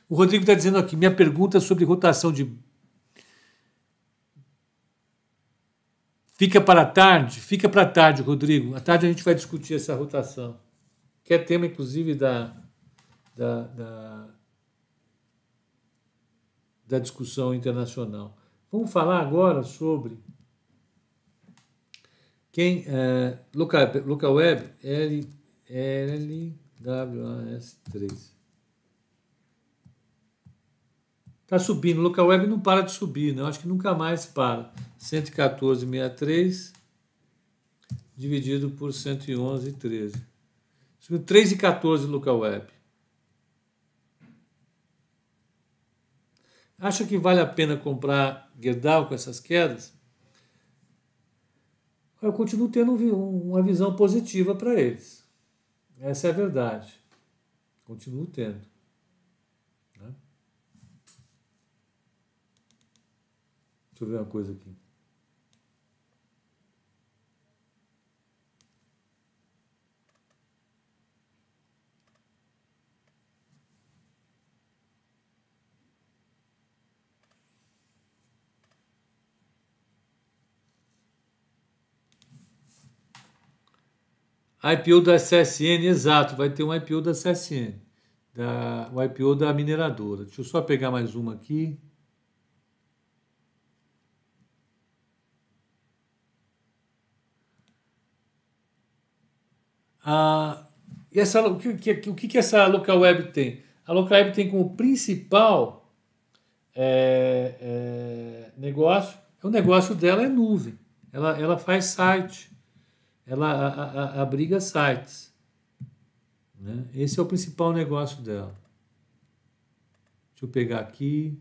O Rodrigo está dizendo aqui, minha pergunta é sobre rotação de. Fica para tarde? Fica para tarde, Rodrigo. À tarde a gente vai discutir essa rotação. Que é tema, inclusive, da, da, da, da discussão internacional. Vamos falar agora sobre quem é, local, web L, L, W, S, 3. Está subindo. O local web não para de subir, não. Né? Acho que nunca mais para. 114,63 dividido por 111,13. Subiu 3,14 local web. Acha que vale a pena comprar Gerdau com essas quedas? Eu continuo tendo uma visão positiva para eles. Essa é a verdade. Continuo tendo. Deixa eu ver uma coisa aqui. IPO da CSN, exato, vai ter um IPO da CSN, da, o IPO da mineradora. Deixa eu só pegar mais uma aqui. Ah, e essa, o que, que, o que, essa local web tem? A local web tem como principal é, é, negócio, é o negócio dela é nuvem. Ela, ela faz site, ela a, a, abriga sites. Né? Esse é o principal negócio dela. Deixa eu pegar aqui.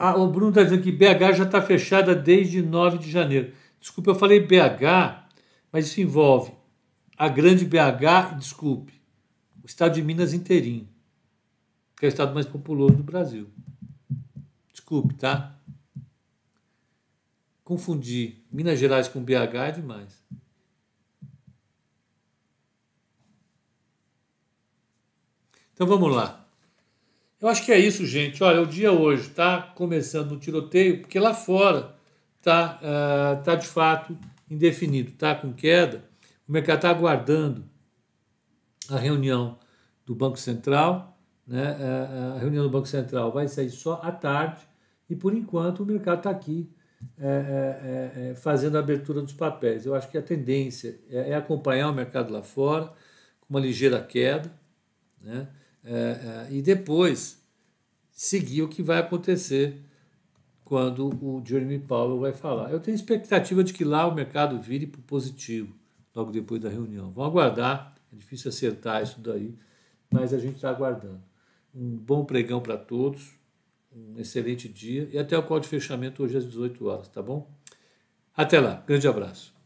Ah, o Bruno está dizendo que BH já está fechada desde 9 de janeiro. Desculpe, eu falei BH, mas isso envolve a grande BH, desculpe, o estado de Minas inteirinho, que é o estado mais populoso do Brasil. Desculpe, tá? Confundir Minas Gerais com BH é demais. Então vamos lá. Eu acho que é isso, gente. Olha, o dia hoje está começando um tiroteio, porque lá fora está uh, ah, tá de fato indefinido, está com queda. O mercado está aguardando a reunião do Banco Central. Né? Ah, ah, a reunião do Banco Central vai sair só à tarde e, por enquanto, o mercado está aqui é, é, é, fazendo a abertura dos papéis. Eu acho que a tendência é, é acompanhar o mercado lá fora, com uma ligeira queda, né? é, é, e depois seguir o que vai acontecer quando o Jeremy Powell vai falar. Eu tenho expectativa de que lá o mercado vire para o positivo logo depois da reunião. Vamos aguardar, é difícil acertar isso daí, mas a gente está aguardando. Um bom pregão para todos, um excelente dia e até o código de fechamento hoje às 18 horas, tá bom? Até lá, grande abraço.